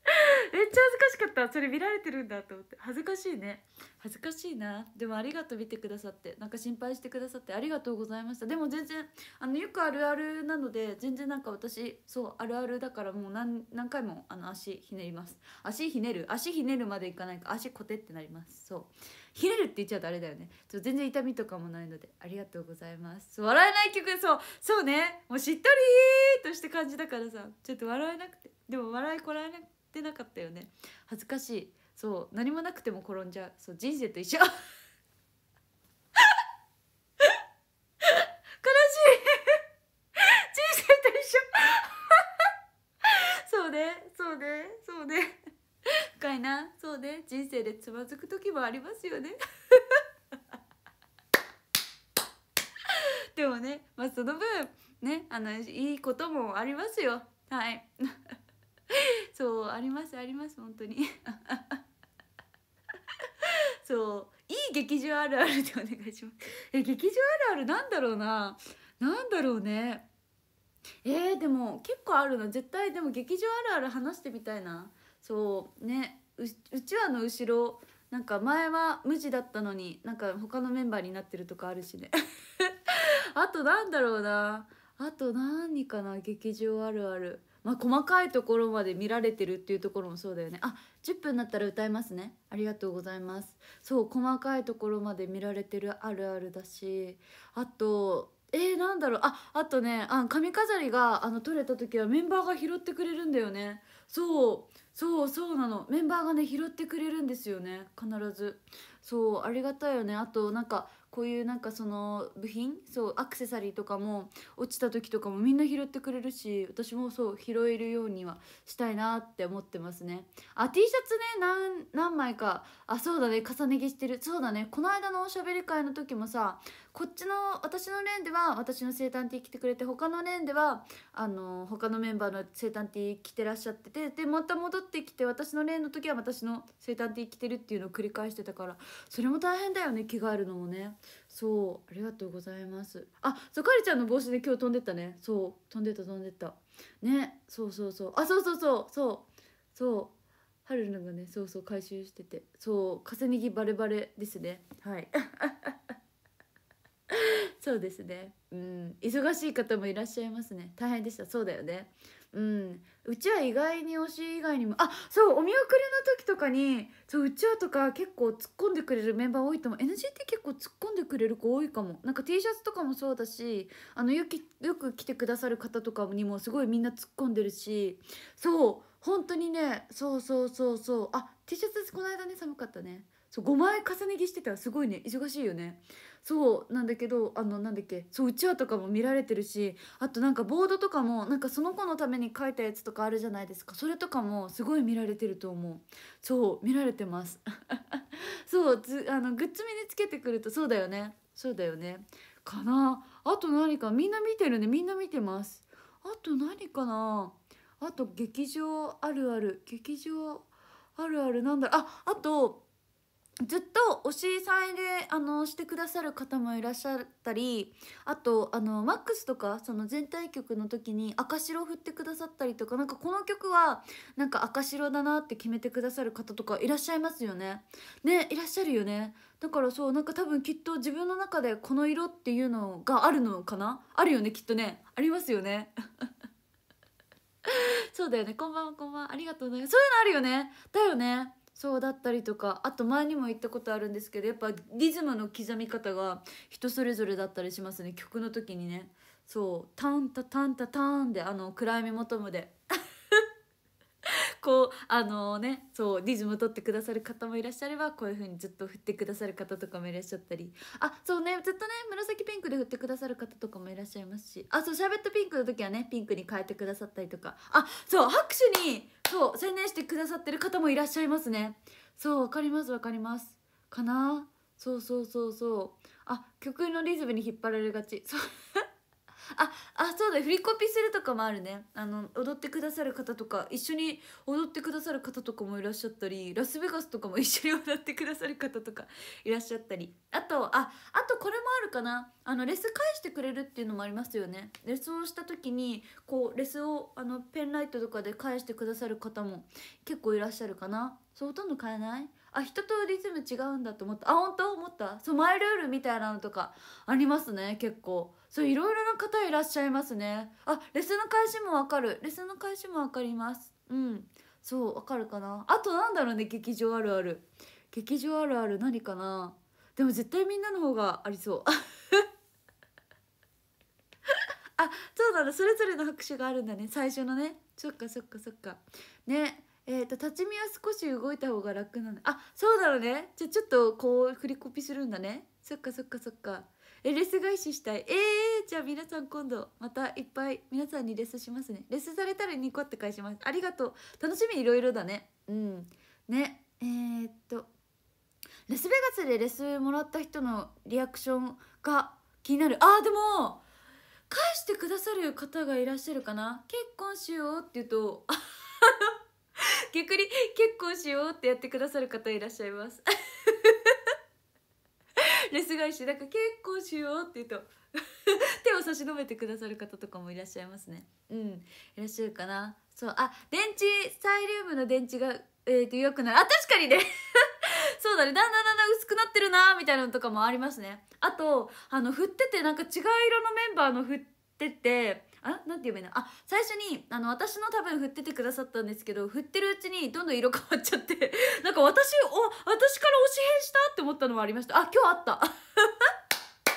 A: めっちゃ恥ずかしかったそれ見られてるんだと思って恥ずかしいね恥ずかしいなでもありがとう見てくださってなんか心配してくださってありがとうございましたでも全然あのよくあるあるなので全然なんか私そうあるあるだからもう何何回もあの足ひねります足ひねる足ひねるまでいかないか足コテってなりますそうひねるって言っちゃうとあれだよねそう全然痛みとかもないのでありがとうございます笑えない曲そうそうねもうしっとりとして感じだからさちょっと笑えなくてでも笑いこらえなくてってなかったよね恥ずかしいそう何もなくても転んじゃうそう人生と一緒 悲しい人生と一緒 そうねそうねそうね深いなそうね人生でつまずく時もありますよね でもねまあその分ねあのいいこともありますよはいそうありますあります本当に そういい劇場あるあるでお願いしますえ劇場あるあるなんだろうななんだろうねえー、でも結構あるな絶対でも劇場あるある話してみたいなそうねううちわの後ろなんか前は無地だったのになんか他のメンバーになってるとかあるしね あとなんだろうなあと何かな劇場あるあるまあ、細かいところまで見られてるっていうところもそうだよねあ10分になったら歌いますねありがとうございますそう細かいところまで見られてるあるあるだしあとえー、なんだろうああとねあ髪飾りがあの取れた時はメンバーが拾ってくれるんだよねそうそうそうなのメンバーがね拾ってくれるんですよね必ずそうありがたいよねあとなんかこういうなんかその部品そうアクセサリーとかも落ちた時とかもみんな拾ってくれるし私もそう拾えるようにはしたいなって思ってますねあ T シャツね何枚かあそうだね重ね着してるそうだねこの間のおしゃべり会の時もさこっちの私のンでは私の生誕 T 来てくれて他のレーンではあの他のメンバーの生誕 T 来てらっしゃっててでまた戻ってきて私のレーンの時は私の生誕 T 来てるっていうのを繰り返してたからそれも大変だよね着替えるのもねそうありがとうございますあそうかりちゃんの帽子で今日飛んでったねそう飛んでた飛んでったねそうそうそうあそうそうそうそうそうはるるがねそうそう回収しててそう重ね着バレバレですねはい そうですねうん忙しい方もいらっしゃいますね大変でしたそうだよねうんうちは意外に推し以外にもあそうお見送りの時とかにそううちはとか結構突っ込んでくれるメンバー多いと思う NG って結構突っ込んでくれる子多いかもなんか T シャツとかもそうだしあのよよく来てくださる方とかにもすごいみんな突っ込んでるしそう本当にねそうそうそうそうあ T シャツこの間ね寒かったねそう5枚重ね着してたらすごいね忙しいよねそうなんだけどあのなんだっけそううちわとかも見られてるしあとなんかボードとかもなんかその子のために書いたやつとかあるじゃないですかそれとかもすごい見られてると思うそう見られてます そうあのグッズ身につけてくるとそうだよねそうだよねかなあと何かみんな見てるねみんな見てますあと何かなあと劇場あるある劇場あるあるなんだああとずっとおしさんであのしてくださる方もいらっしゃったりあとあのマックスとかその全体曲の時に赤白を振ってくださったりとかなんかこの曲はなんか赤白だなって決めてくださる方とかいらっしゃいますよね。ねいらっしゃるよね。だからそうなんか多分きっと自分の中でこの色っていうのがあるのかなあるよねきっとねありますよね。そうだよねこんばんはこんばんはありがとうございますそういうのあるよねだよねそうだったりとかあと前にも言ったことあるんですけどやっぱリズムの刻み方が人それぞれだったりしますね曲の時にねそうタンタタンタタンであの暗闇求むで こうあのねそうリズム取ってくださる方もいらっしゃればこういう風にずっと振ってくださる方とかもいらっしゃったりあそうねずっとね紫ピンクで振ってくださる方とかもいらっしゃいますしあそうシャーベットピンクの時はねピンクに変えてくださったりとかあそう拍手にそう専念してくださってる方もいらっしゃいますねそうわかりますわかりますかなそうそうそうそうあ曲のリズムに引っ張られがちそうああそうだ振りコピするとかもあるねあの踊ってくださる方とか一緒に踊ってくださる方とかもいらっしゃったりラスベガスとかも一緒に踊ってくださる方とかいらっしゃったりあとああとこれもあるかなあのレス返してくれるっていうのもありますよねレスをした時にこうレスをあのペンライトとかで返してくださる方も結構いらっしゃるかなそうほとんど変えないあ人とリズム違うんだと思ったあ本当思ったそうマイルールみたいなのとかありますね結構そういろいろな方いらっしゃいますねあレスの開始もわかるレスの開始もわかりますうんそうわかるかなあとなんだろうね劇場あるある劇場あるある何かなでも絶対みんなの方がありそう あそうなんだそれぞれの拍手があるんだね最初のねそっかそっかそっかねえっ、ー、と立ち見は少し動いた方が楽なんだあそうだろうねじゃあちょっとこう振りコピするんだねそっかそっかそっかえレス返ししたいえー、じゃあ皆さん今度またいっぱい皆さんにレスしますねレスされたらニコって返しますありがとう楽しみいろいろだねうんねえー、っとレスベガスでレスもらった人のリアクションが気になるあーでも返してくださる方がいらっしゃるかな結婚しようって言うと 逆に結婚しようってやってくださる方いらっしゃいます レス返しだから結構しようって言うと 手を差し伸べてくださる方とかもいらっしゃいますねうんいらっしゃるかなそうあ電池サイリウムの電池がえっ、ー、と良くなるあ確かにね そうだねだんだんだんだん薄くなってるなみたいなのとかもありますねあとあの振っててなんか違う色のメンバーの振っててあなんて言えばいいのあ最初にあの私の多分振っててくださったんですけど振ってるうちにどんどん色変わっちゃって なんか私お私から推し変したって思ったのもありましたあ今日あった 今日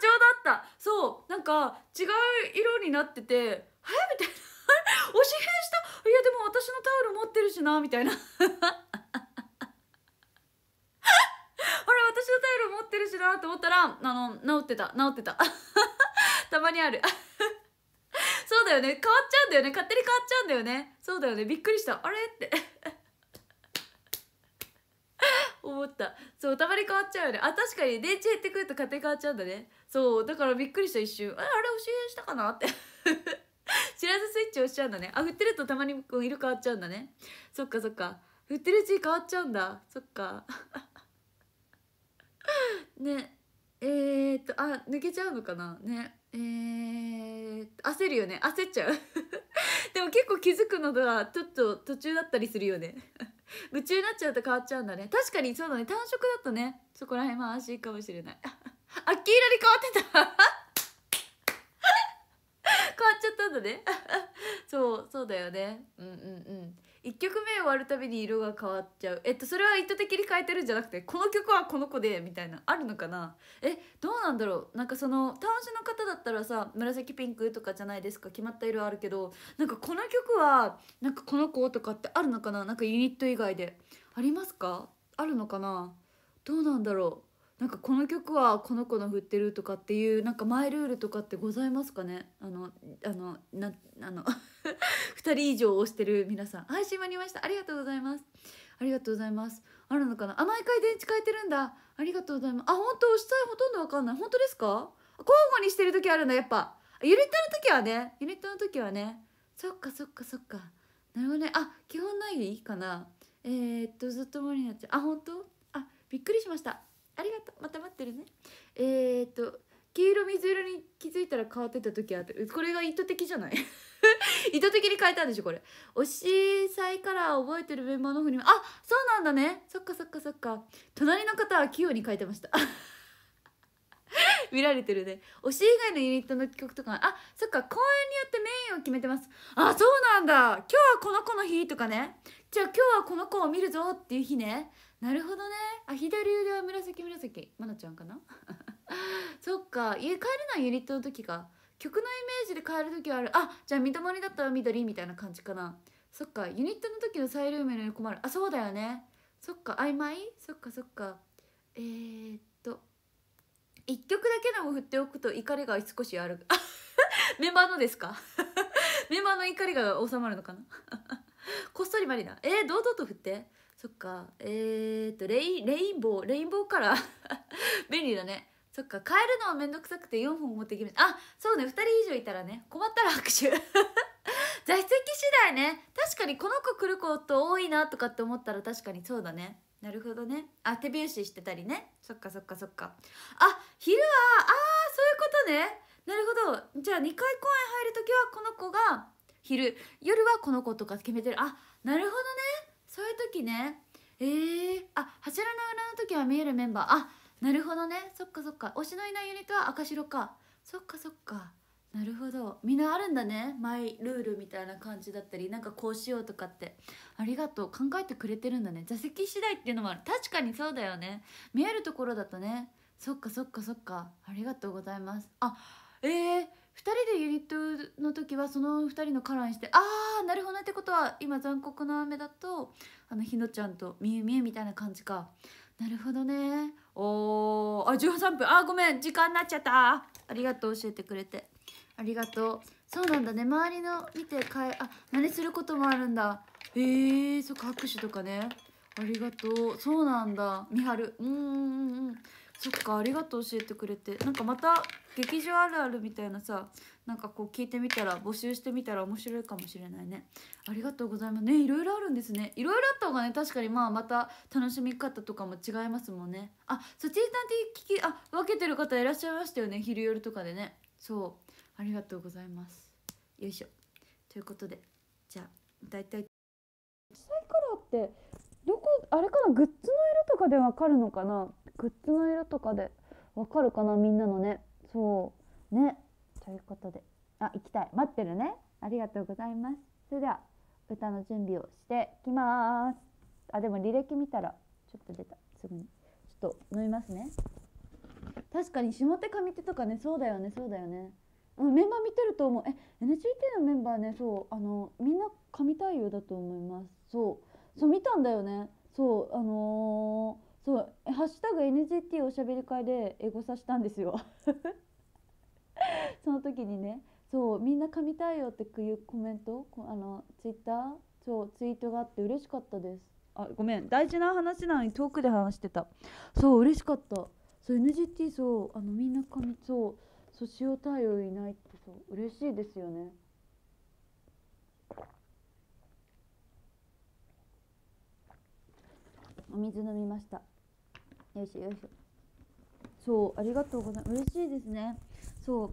A: ちょうどあったそうなんか違う色になっててえみたいな 推し変したいやでも私のタオル持ってるしなみたいなあれ私のタオル持ってるしなと思ったらあの治ってた治ってたたまにある そうだよね変わっちゃうんだよね勝手に変わっちゃうんだよねそうだよねびっくりしたあれって 思ったそうたまに変わっちゃうよねあ確かに電池減ってくると勝手に変わっちゃうんだねそうだからびっくりした一瞬あれあれ押ししたかなって 知らずスイッチ押しちゃうんだねあ振ってるとたまに色変わっちゃうんだねそっかそっか振ってるうちに変わっちゃうんだそっかねえー、っとあ抜けちゃうのかなね
B: えー、
A: 焦るよね焦っちゃう でも結構気づくのがちょっと途中だったりするよね 夢中になっちゃうと変わっちゃうんだね確かにそうだね単色だとねそこら辺は安心かもしれない あ黄色に変わってた変わっちゃったんだねそうそうだよねうんうんうん1曲目終わるたびに色が変わっちゃうえっとそれは意図的に変えてるんじゃなくてこの曲はこの子でみたいなあるのかなえどうなんだろうなんかその端子の方だったらさ紫ピンクとかじゃないですか決まった色あるけどなんかこの曲はなんかこの子とかってあるのかななんかユニット以外でありますかあるのかなどうなんだろうなんかこの曲はこの子の振ってるとかっていうなんかマイルールとかってございますかねあのあのなあの2 人以上押してる皆さん配信まりましたありがとうございますありがとうございますあるのかなあ毎回電池変えてるんだありがとうございますあ本当押したいほとんどわかんない本当ですか交互にしてる時あるんだやっぱユニットの時はねユニットの時はねそっかそっかそっかなるほどねあ基本ないでいいかなえー、っとずっと無理になっちゃうあ本当あびっくりしましたありがとうまた待ってるねえー、っと黄色水色に気づいたら変わってた時あってこれが意図的じゃない 意図的に変えたんでしょこれ推し祭カラー覚えてるメンバーの方にもあそうなんだねそっかそっかそっか隣の方は器用に変えてました 見られてるね推し以外のユニットの企画とかあそっか公演によってメインを決めてますあそうなんだ今日はこの子の日とかねじゃあ今日はこの子を見るぞっていう日ねなるほどねあ左腕は紫紫まなちゃんかな そっか家帰れないユニットの時が曲のイメージで変える時はあるあじゃあ見たまりだったら緑みたいな感じかなそっかユニットの時のサイルーメに困るあそうだよねそっか曖昧そっかそっかえー、っと1曲だけでも振っておくと怒りが少しある メンバーのですか メンバーの怒りが収まるのかなこっそりマリナえー、堂々と振ってそっかえー、っとレイレインボーレインボーカラー 便利だねそっか変えるのはめんどくさくて4本持ってきましあそうね2人以上いたらね困ったら拍手 座席次第ね確かにこの子来ること多いなとかって思ったら確かにそうだねなるほどねあ手拍子してたりねそっかそっかそっかあ昼はあーそういうことねなるほどじゃあ2回公演入る時はこの子が昼夜はこの子とか決めてるあなるほどねそういう時ねえー、あ柱の裏の時は見えるメンバーあなるほどねそっかそっか推しのいないユニットは赤白かそっかそっかなるほどみんなあるんだねマイルールみたいな感じだったりなんかこうしようとかってありがとう考えてくれてるんだね座席次第っていうのもある確かにそうだよね見えるところだとねそっかそっかそっかありがとうございますあえー、人でユニットの時はその2人のカラーにしてああなるほどってことは今残酷な雨だとあのひのちゃんとみゆみゆみたいな感じかなるほどねおーあ13分あごめん時間になっちゃったありがとう教えてくれてありがとうそうなんだね周りの見て変えあ真似することもあるんだえー、そっか拍手とかねありがとうそうなんだみはるうんうんうんそっかありがとう教えてくれてなんかまた劇場あるあるみたいなさなんかこう聞いてみたら募集してみたら面白いかもしれないねありがとうございますねいろいろあるんですねいろいろあった方がね確かにまあまた楽しみ方とかも違いますもんねあそっちィータンて聞きあ分けてる方いらっしゃいましたよね昼夜とかでねそうありがとうございますよいしょということでじゃあ大体実際カラーってどこあれかなグッズの色とかでわかるのかなグッズの色とかでわかるかなみんなのねそうねということであ行きたい待ってるねありがとうございますそれでは歌の準備をしてきますあでも履歴見たらちょっと出たすぐにちょっと飲みますね確かに下手上手とかねそうだよねそうだよねメンバー見てると思うえ n g t のメンバーねそうあのみんな神対応だと思いますそうそう見たんだよねそうあのーそう「ハッシュタグ #NGT おしゃべり会」でエゴサしたんですよ その時にねそうみんな噛みたいよっていうコメントあのツイッターそうツイートがあって嬉しかったですあごめん大事な話なのに遠くで話してたそう嬉しかったそう NGT そうあのみんな噛みそうそう塩対応いないってそう嬉しいですよねお水飲みましたよいしょよいしょそうありがとうございます嬉しいですねそ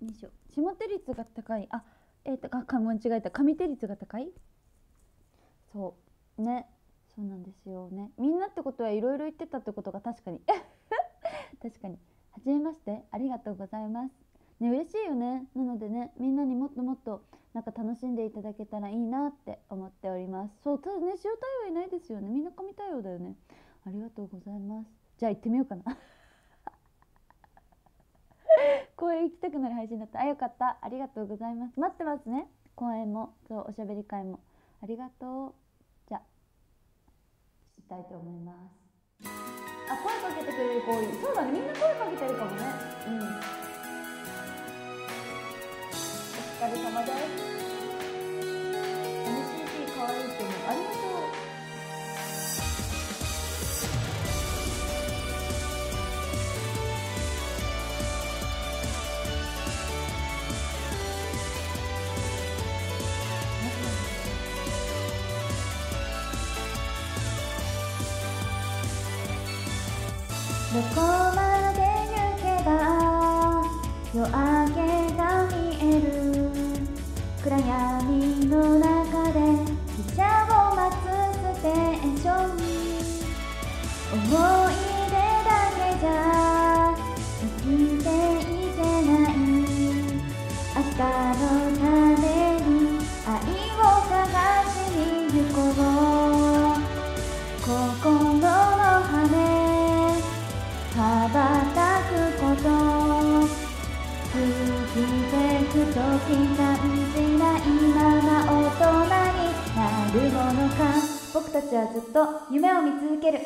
A: うよいしょ下手率が高いあえっ、ー、とあ間違えた上手率が高いそうねそうなんですよねみんなってことはいろいろ言ってたってことが確かに 確かに初めましてありがとうございますね嬉しいよねなのでねみんなにもっともっとなんか楽しんでいただけたらいいなって思っておりますそうただね塩対応いないですよねみんな神対応だよねありがとうございますじゃあ行ってみようかな 公園行きたくなる配信だったあよかったありがとうございます待ってますね公演もそうおしゃべり会もありが
B: とうじゃあしたいと思いますあ声かけてくれる子多いそうだねみんな声かけてるかもねうんお疲れ様です MCT 可愛いってもあります estranhar. ちはずっと夢を見続ける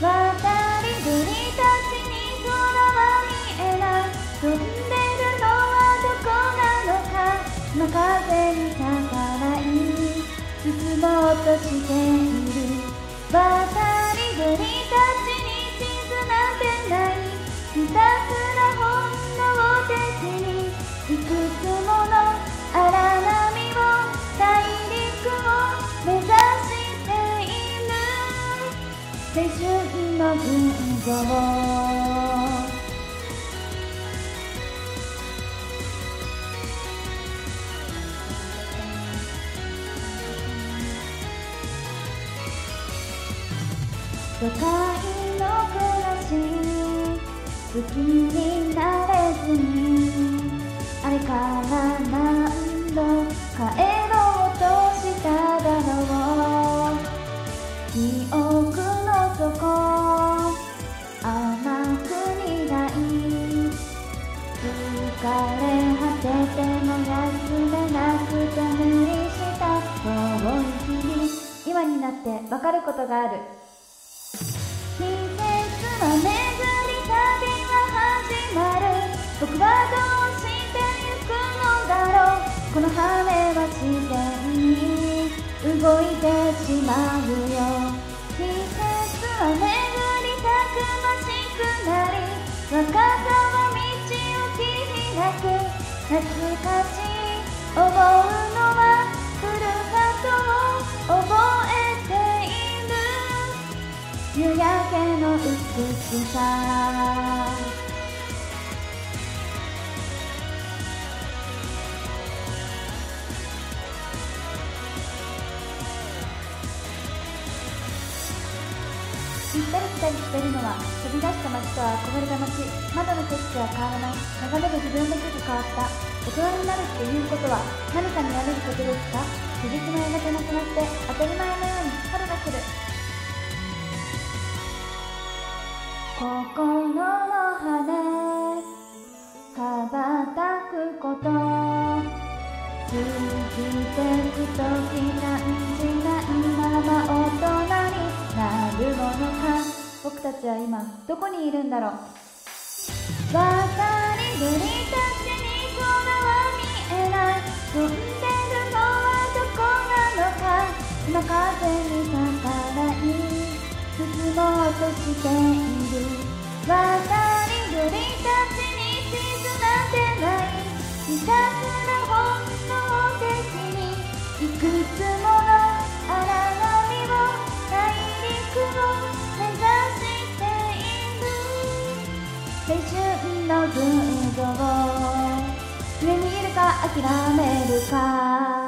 B: 渡り鳥たちにとらわりえな飛んでるのはどこなのか真風に逆らい進もうとしている都会の暮らし好きになれずになってわかることがある季節の巡り旅が始まる僕はどうしてゆくのだろうこの羽は自然に動いてしまうよ季節は巡りたくましくなり若さは道を切り開く懐かしい思うのは夕焼けの美しさ行ったり来たりしてるのは飛び出した街とは憧れた街窓の景色は変わらない眺める自分だけが変わった大人になるっていうことは何かにやれることですか自立のやがてなくなって当たり前のように春が来る心の羽羽ばたくこと過ってく時感じないまま大人になるものか僕たちは今どこにいるんだろうわかりぶりたちに空は見えない飛んでるのはどこなのか今風に逆らい進もうとしている渡り鳥たちに静まってないひたすら本能的にいくつもの荒波を大陸を目指している青春の群像上にいるか諦めるか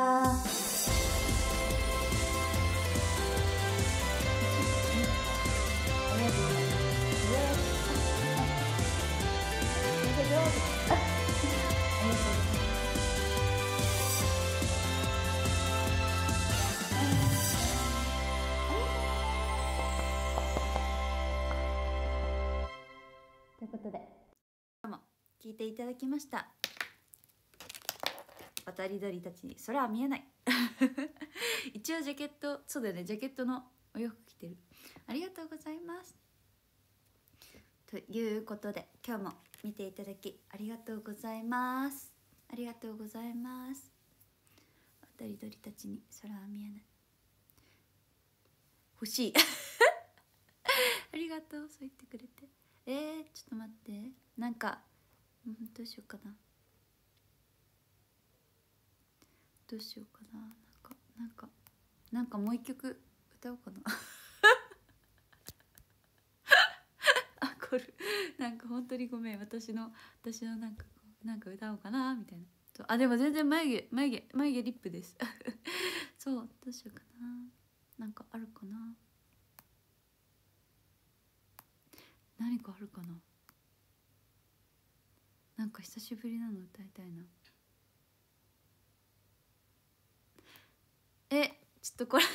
A: ていただきました渡り鳥たちに空は見えない 一応ジャケットそうだよねジャケットのお洋服着てるありがとうございますということで今日も見ていただきありがとうございますありがとうございます渡り鳥たちに空は見えない欲しい ありがとうそう言ってくれてえー、ちょっと待ってなんかうんどうしようかなどうしようかななんかなんかなんかもう一曲歌おうかな あこれなんか本当にごめん私の私のなんかなんか歌おうかなみたいなあでも全然眉毛眉毛眉毛リップです そうどうしようかななんかあるかな何かあるかななんか久しぶりなの歌いたいなえちょっとこれ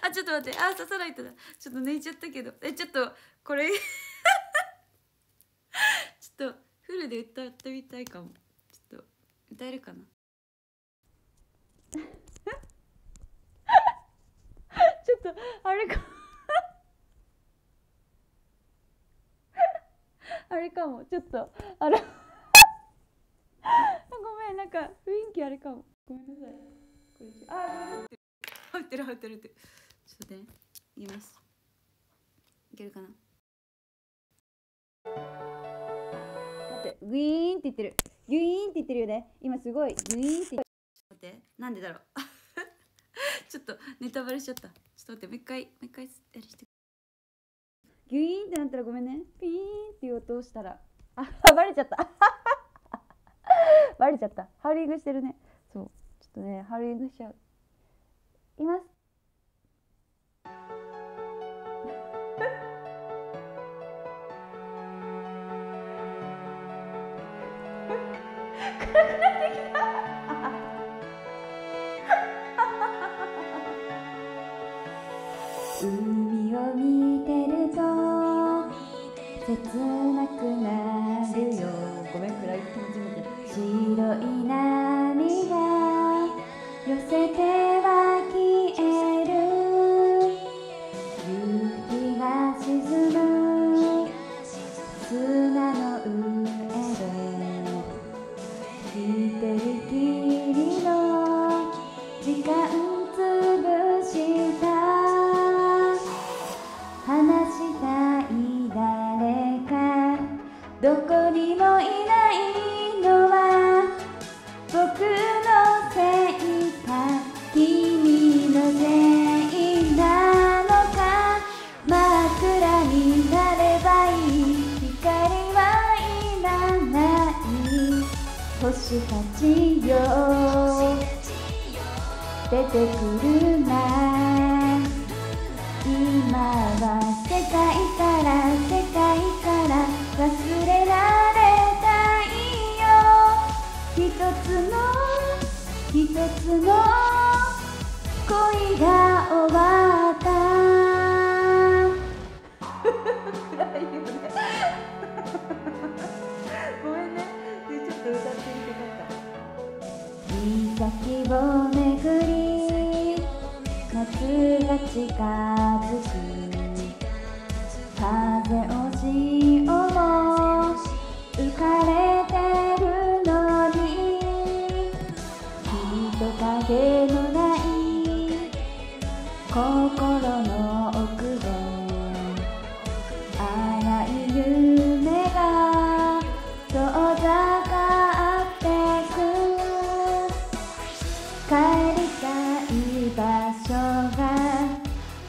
A: あちょっと待ってあ刺さないとだちょっと寝ちゃったけどえちょっとこれ ちょっとフルで歌ってみたいかもちょっと歌えるかな ちょっとあれかあれかもちょっとあら ごめんなんか雰囲気あれかもごめんなさいこれあ入ってる入ってる入ってるちょっとね言いますいけるかな待ってグイーンって言ってるギュイーンって言ってるよね今すごいギュイーンって待ってなんでだろう ちょっとネタバレしちゃったちょっと待ってもう一回もう一回やれしてギュイーンってなったらごめんねピーンっていう音をしたらあバレちゃったバレちゃったハウリングしてるねそうちょっとねハウリングしちゃう
B: います Ha ha the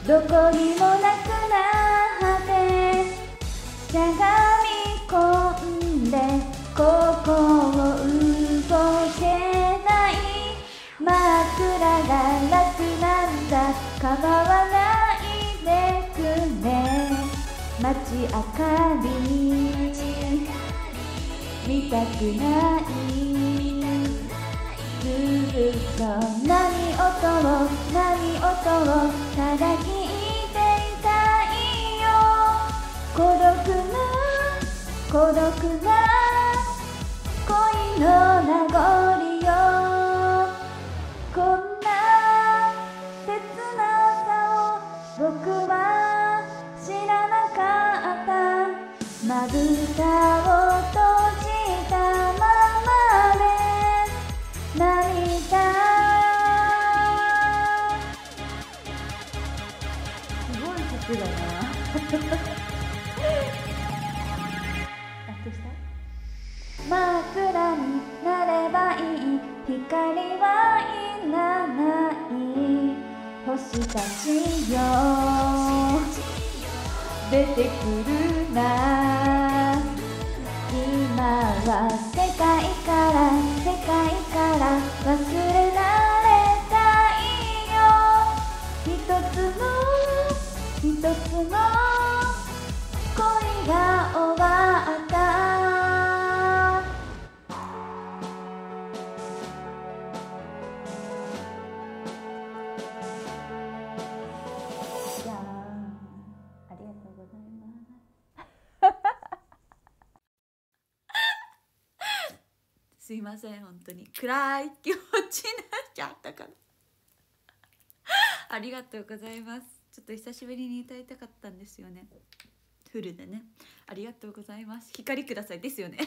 B: どこにもなくなってしゃがみ込んでここを動けない枕が楽なんだ構わないでくね街明かり見たくないずっと何音を何音を叩き孤独な恋の名残よこんな切なさを僕は知らなかったまぶたを閉じたままで涙すごい曲だはいらない星たちよ出てくるな今は
A: ません本当に暗い気持ちになっちゃったからありがとうございますちょっと久しぶりに歌いたかったんですよねフルでねありがとうございます光くださいですよね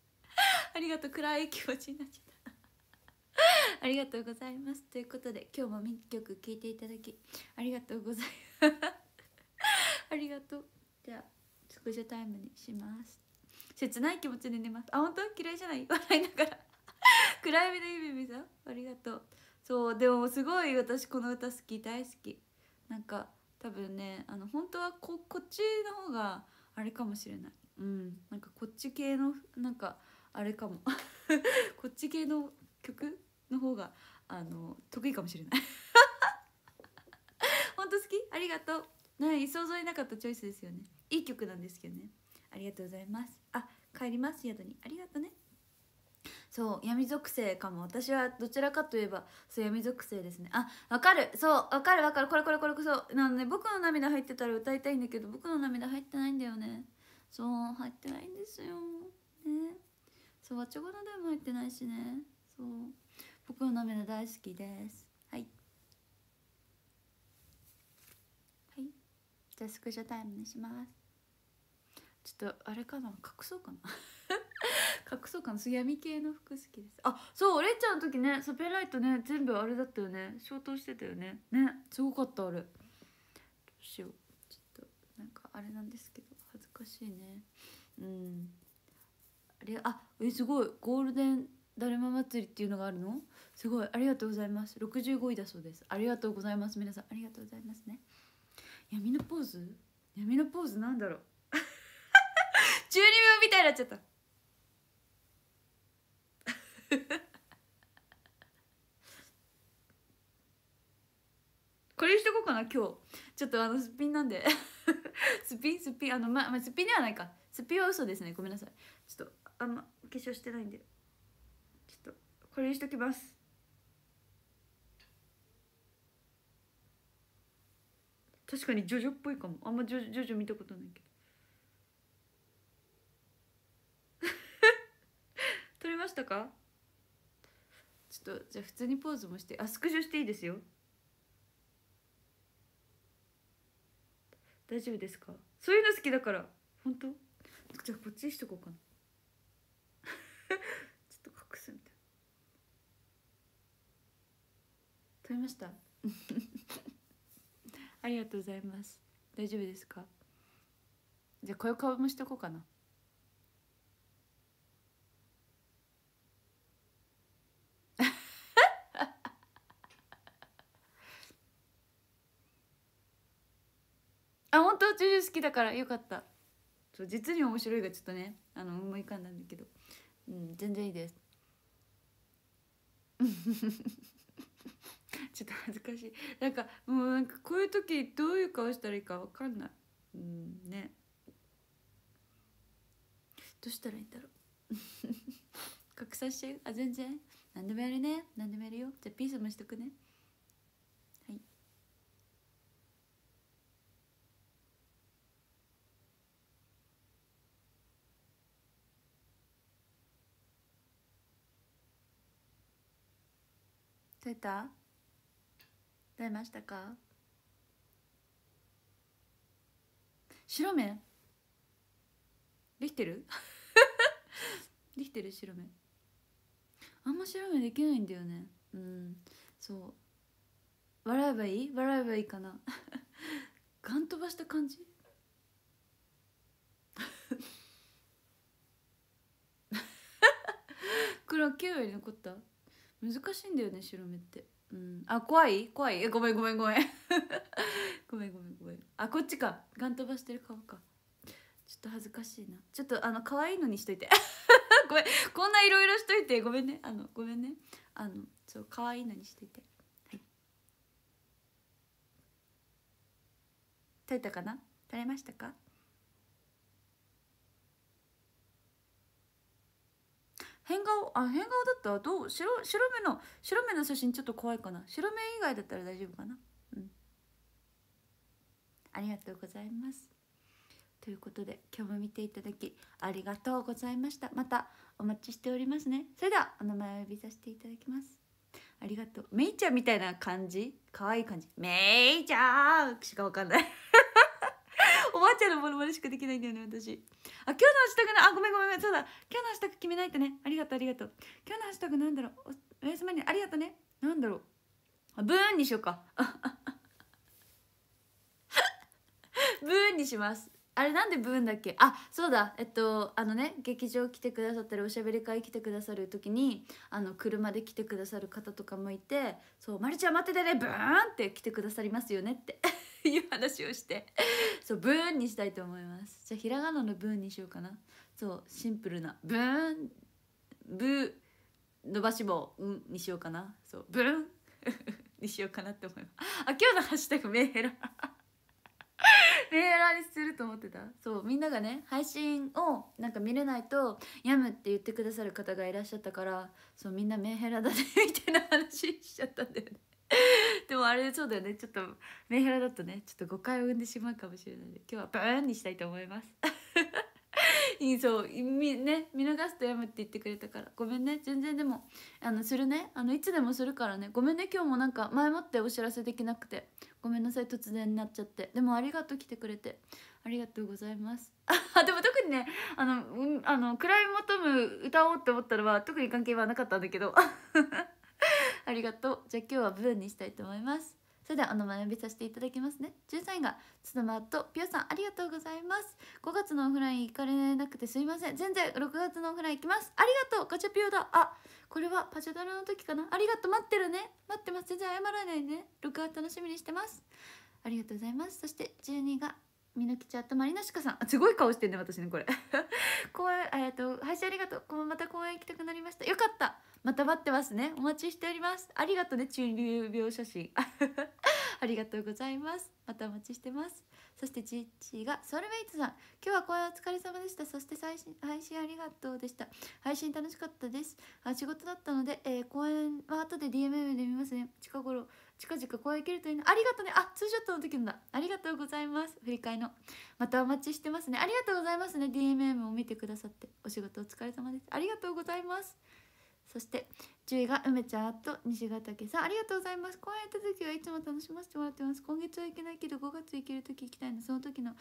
A: ありがとう暗い気持ちになっちゃったありがとうございます。ということで今日も3曲聴いていただきありがとうございます。ありがとう。じゃあスクショタイムにします。切ない気持ちで寝ますあ本当嫌いじゃない 笑いながら 暗闇のゆみみさんありがとうそうでもすごい私この歌好き大好きなんか多分ねあの本当はここっちの方があれかもしれないうんなんかこっち系のなんかあれかも こっち系の曲の方があの得意かもしれない本当好きありがとうない想像になかったチョイスですよねいい曲なんですけどねありがとうございますあ帰ります宿にありがとうねそう闇属性かも私はどちらかといえばそう闇属性ですねあわかるそうわかるわかるこれこれこれこそなのね僕の涙入ってたら歌いたいんだけど僕の涙入ってないんだよねそう入ってないん
B: ですよね
A: そうわちょごなでも入ってないしねそう僕の涙大好きですはいはいじゃスクショタイムにしますちょっとあれかな隠そうかな 隠そうかな闇系の服好きですあそうお姉ちゃんの時ねサペライトね全部あれだったよね消灯してたよねねすごかったあれどうしようちょっとなんかあれなんですけど恥ずかしいねうんあれあえすごいゴールデンだるま祭りっていうのがあるのすごいありがとうございます65位だそうですありがとうございます皆さんありがとうございますね闇のポーズ闇のポーズなんだろう1二秒みたいになっちゃったこれしとこうかな今日ちょっとあのすっぴんなんで すっぴんすっぴんあのま、まあ、すっぴんではないかすっぴんは嘘ですねごめんなさいちょっとあんま化粧してないんでちょっとこれにしときます確かにジョジョっぽいかもあんまジョジョジョ見たことないけど撮れましたかちょっとじゃあ普通にポーズもしてあスクショしていいですよ大丈夫ですかそういうの好きだから本当じゃあこっちにしとこうかな ちょっと隠すみたい撮れました ありがとうございます大丈夫ですかじゃあこういう顔もしとこうかなあ本当ジュジュ好きだからよかったそう実に面白いがちょっとねあの思い浮かんだんだけどうん全然いいです ちょっと恥ずかしいなんかもうなんかこういう時どういう顔したらいいか分かんないうんねどうしたらいいんだろう 拡散しちゃうあ全然何でもやるね何でもやるよじゃあピースもしとくね出た出ましたか白目できてる できてる白目あんま白目できないんだよねうんそう笑えばいい笑えばいいかな ガン飛ばした感じ 黒9割残った難しいんだよね白目ってうんあ怖い怖いえごめんごめんごめん ごめんごめんごめんあこっちかガン飛ばしてる顔かちょっと恥ずかしいなちょっとあの可愛いのにしといて ごめんこんないろいろしといてごめんねあのごめんねあのそう可愛いのにしといてはい撮れたかな撮れましたか変顔あ変顔だったらどう白白目の白目の写真ちょっと怖いかな白目以外だったら大丈夫かなうんありがとうございますということで今日も見ていただきありがとうございましたまたお待ちしておりますねそれではお名前を呼びさせていただきますありがとうめいちゃんみたいな感じ可愛い感じめいちゃんしかわかんないおばあちゃんのものまねしかできないんだよね私あ今日のハッシュタグなあごめんごめんごめんそうだ今日のハッシュタグ決めないとねありがとうありがとう今日のハッシュタグなんだろうおやすみにありがとうねなんだろうあブーンにしようか ブーンにしますあれなんでブーンだっけあそうだえっとあのね劇場来てくださったりおしゃべり会来てくださる時にあの車で来てくださる方とかもいて「そうまるちゃん待っててねブーン!」って来てくださりますよねって いう話をしてそうブーンにしたいと思いますじゃあひらがなのブーンにしようかなそうシンプルなブーンブー伸ばし棒うんにしようかなそうブーン にしようかなって思いますあ今日のハッシュタグメンヘラ見えラにすると思ってたそうみんながね配信をなんか見れないとやむって言ってくださる方がいらっしゃったからそうみんなメンヘラだねみたいな話しちゃったんだよね でもあれそうだよねちょっとメンヘラだとねちょっと誤解を生んでしまうかもしれないので今日はバーンにしたいと思います いいそうみね見逃すとやむって言ってくれたからごめんね全然でもあのするねあのいつでもするからねごめんね今日もなんか前もってお知らせできなくてごめんなさい突然になっちゃってでもありがとう来てくれてありがとうございますあ でも特にねあの、うん、あの暗いトむ歌おうって思ったのは特に関係はなかったんだけど ありがとうじゃあ今日はブーンにしたいと思いますそれではあの呼びさせていただきますね13位がつのまとぴよさんありがとうございます5月のオフライン行かれなくてすいません全然6月のオフライン行きますありがとうガチャピオだあこれはパジャダラの時かなありがとう待ってるね待ってます全然謝らないね録画楽しみにしてますありがとうございますそして12がみのきちゃんとまりなしかさんすごい顔してんね私ねこれ公演 えっと配信ありがとうこまた公演行きたくなりましたよかったまた待ってますねお待ちしておりますありがとうね中流病写真 ありがとうございますまたお待ちしてますそしてチッチがソルメイトさん今日は公演お疲れ様でしたそして最新配信ありがとうでした配信楽しかったですあ仕事だったので、えー、公演は後で DMM で見ますね近頃近々公演行けるといいなありがとうねあツーショットの時のだありがとうございます振り返のまたお待ちしてますねありがとうございますね DMM を見てくださってお仕事お疲れ様ですありがとうございますそして10位が梅ちゃんと西ヶ岳さんありがとうございます公演行った時はいつも楽しませてもらってます今月はいけないけど5月行ける時行きたいのその時の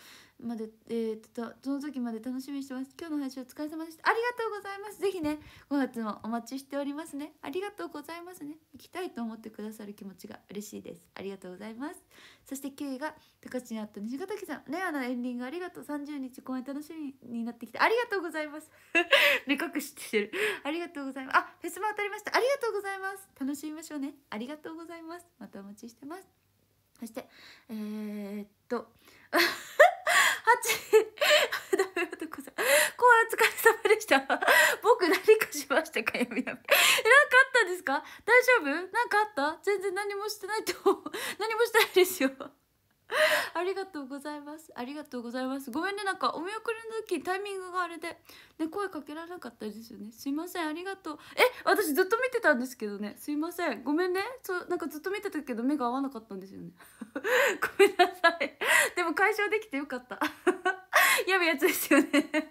A: までえー、っとその時まで楽しみにしてます今日の配信お疲れ様でしたありがとうございますぜひね5月もお待ちしておりますねありがとうございますね行きたいと思ってくださる気持ちが嬉しいですありがとうございますそして9位が高知にあった西ヶ岳さんレアなエンディングありがとう30日公演楽しみになってきてありがとうございます 目隠してるありがとうございますあフェスも当たりましたありがとうございます楽しみましょうねありがとうございますまたお待ちしてますそしてえー、っと8 ダメ男さんコア疲れ様でした僕何かしましたかやみやみなんかあったんですか大丈夫なんかあった全然何もしてないと 何もしてないですよ ありがとうございますありがとうございますごめんねなんかお見送りの時タイミングがあれでね声かけられなかったですよねすいませんありがとうえ私ずっと見てたんですけどねすいませんごめんねそうなんかずっと見てたけど目が合わなかったんですよね ごめんなさいでも解消できてよかった やべやつですよね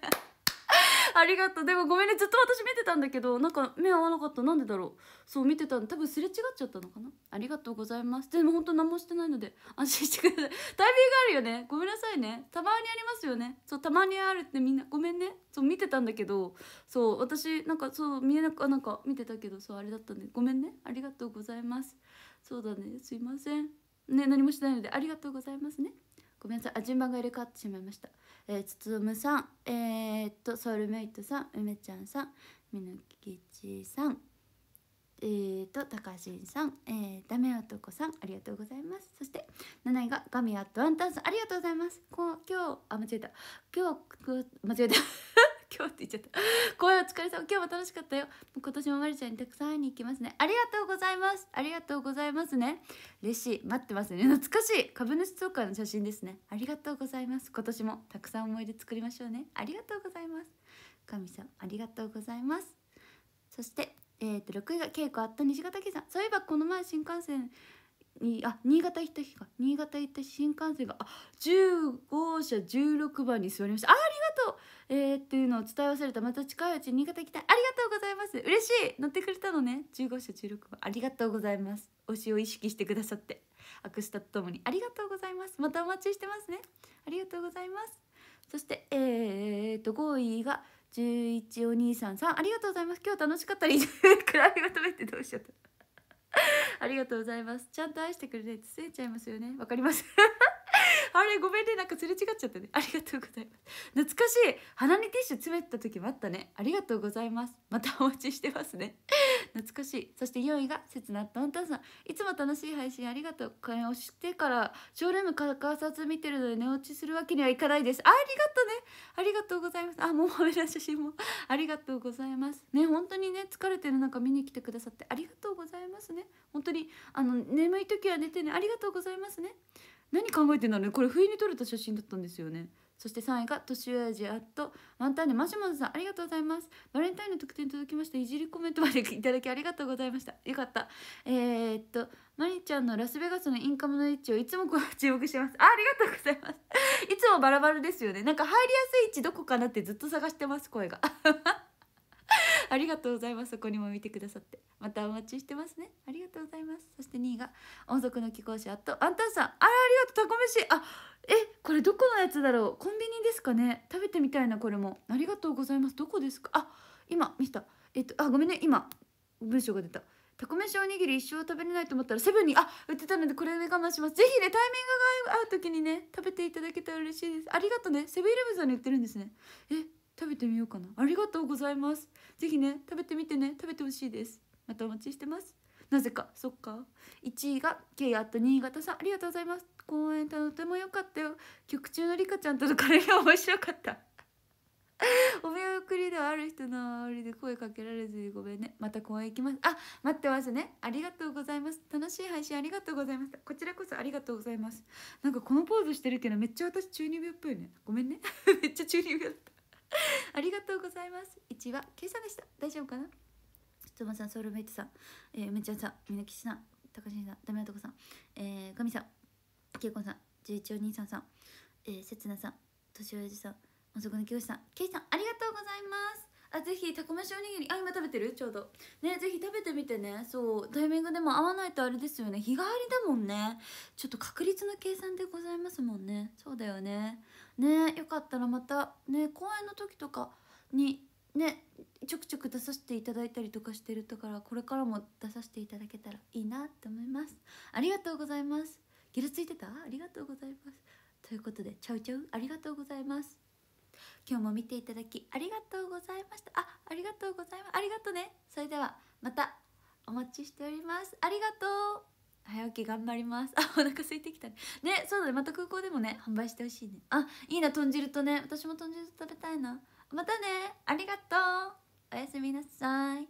A: ありがとうでもごめんねずっと私見てたんだけどなんか目合わなかったなんでだろうそう見てたの。多分すれ違っちゃったのかなありがとうございますでも本当何もしてないので安心してください タイミングあるよねごめんなさいねたまにありますよねそうたまにあるってみんなごめんねそう見てたんだけどそう私なんかそう見えなくなんか見てたけどそうあれだったんでごめんねありがとうございますそうだねすいませんね何もしてないのでありがとうございますねごめんなさい順番が入れ替わってしまいましたえつつむさんえー、っとソウルメイトさん梅ちゃんさんみぬきちさんえーと、たかしんさん、えー、ダメ男さん、ありがとうございます。そして、7位がガミアットワンタンさん、ありがとうございます。こう今日、あ、間違えた。今日、間違えた。今日って言っちゃった声お疲れ様今日も楽しかったよ今年もまりちゃんにたくさん会いに行きますねありがとうございますありがとうございますね嬉しい待ってますね懐かしい株主総会の写真ですねありがとうございます今年もたくさん思い出作りましょうねありがとうございます神さんありがとうございますそしてえー、と6位が稽古あった西ヶ岳さんそういえばこの前新幹線にあ新潟行った日か新潟行った新幹線があ15車16番に座りましたあありがとうえー、っていうのを伝え忘れたまた近いうち新潟行きたいありがとうございます嬉しい乗ってくれたのね15車16番ありがとうございます推しを意識してくださってアクスタとともにありがとうございますまたお待ちしてますねありがとうございますそしてえー、っと5位が11お兄さんさんありがとうございます今日楽しかったり暗 べまとめてどうしちゃったありがとうございますちゃんと愛してくれないとちゃいますよねわかります あれごめんねなんかすれ違っちゃったねありがとうございます懐かしい鼻にティッシュ詰めた時もあったねありがとうございますまたお待ちしてますね懐かしいそして4位が切なトントンさんいつも楽しい配信ありがとうこれを知ってからショールームから観察見てるので寝落ちするわけにはいかないですありがとうねありがとうございますあもう褒め写真も ありがとうございますね本当にね疲れてる中見に来てくださってありがとうございますね本当にあの眠い時は寝てねありがとうございますね何考えてんだろうねこれ不意に撮れた写真だったんですよねそして3位が年上父アットワンタンでマシュマロさんありがとうございますバレンタインの特典届きましたいじりコメントまでいただきありがとうございましたよかったえー、っとマリちゃんのラスベガスのインカムの位置をいつもこう注目してますありがとうございますいつもバラバラですよねなんか入りやすい位置どこかなってずっと探してます声がありがとうございますそこにも見てくださってまたお待ちしてますねありがとうございますそして2位が音速の貴公子あとあんたンさんあらありがとうタコ飯あえこれどこのやつだろうコンビニですかね食べてみたいなこれもありがとうございますどこですかあ今見たえっとあごめんね今文章が出たタコ飯おにぎり一生食べれないと思ったらセブンにあ売ってたのでこれで我慢しますぜひねタイミングが合う時にね食べていただけたら嬉しいですありがとうねセブンイレブンさんに売ってるんですねえ食べてみようかなありがとうございますぜひね食べてみてね食べてほしいですまたお待ちしてますなぜかそっか1位が K アット新潟さんありがとうございます公演とても良かったよ曲中のリカちゃんとのカレーが面白かった お見送りではある人の煽りで声かけられずにごめんねまた公演行きますあ待ってますねありがとうございます楽しい配信ありがとうございましたこちらこそありがとうございますなんかこのポーズしてるけどめっちゃ私中二病っぽいねごめんね めっちゃ中二病だった ありがとうございます1は K さでした大丈夫かなつまさんソウルメイトさんえー、めちゃんさんみなきしさん高橋さんダメなとこさんえー、かみさんけいこさん十一お兄さんさんえー、せつなさんとしおやじさん遅くのきよしさんけいさんありがとうございますあぜひたこ飯おにぎりあ今食べてるちょうどねぜひ食べてみてねそうタイミングでも合わないとあれですよね日替わりだもんねちょっと確率の計算でございますもんねそうだよねねよかったらまたね公演の時とかにねちょくちょく出させていただいたりとかしてるだからこれからも出させていただけたらいいなって思いますありがとうございますギラついてたありがとうございますということでちゃうちゃうありがとうございます今日も見ていただきありがとうございましたあありがとうございますありがとうねそれではまたお待ちしておりますありがとう早起き頑張りますあお腹空いてきたねねそうだねまた空港でもね販売してほしいねあいいな豚汁とね私も豚汁食べたいなまたねありがとうおやすみなさい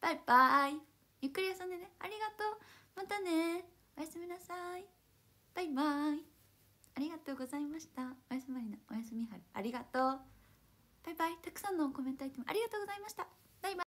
A: バイバイゆっくり遊んでねありがとうまたねおやすみなさいバイバイありがとうございましたおやすみなおやすみはるありがとうバイバイたくさんのコメントアイテムありがとうございました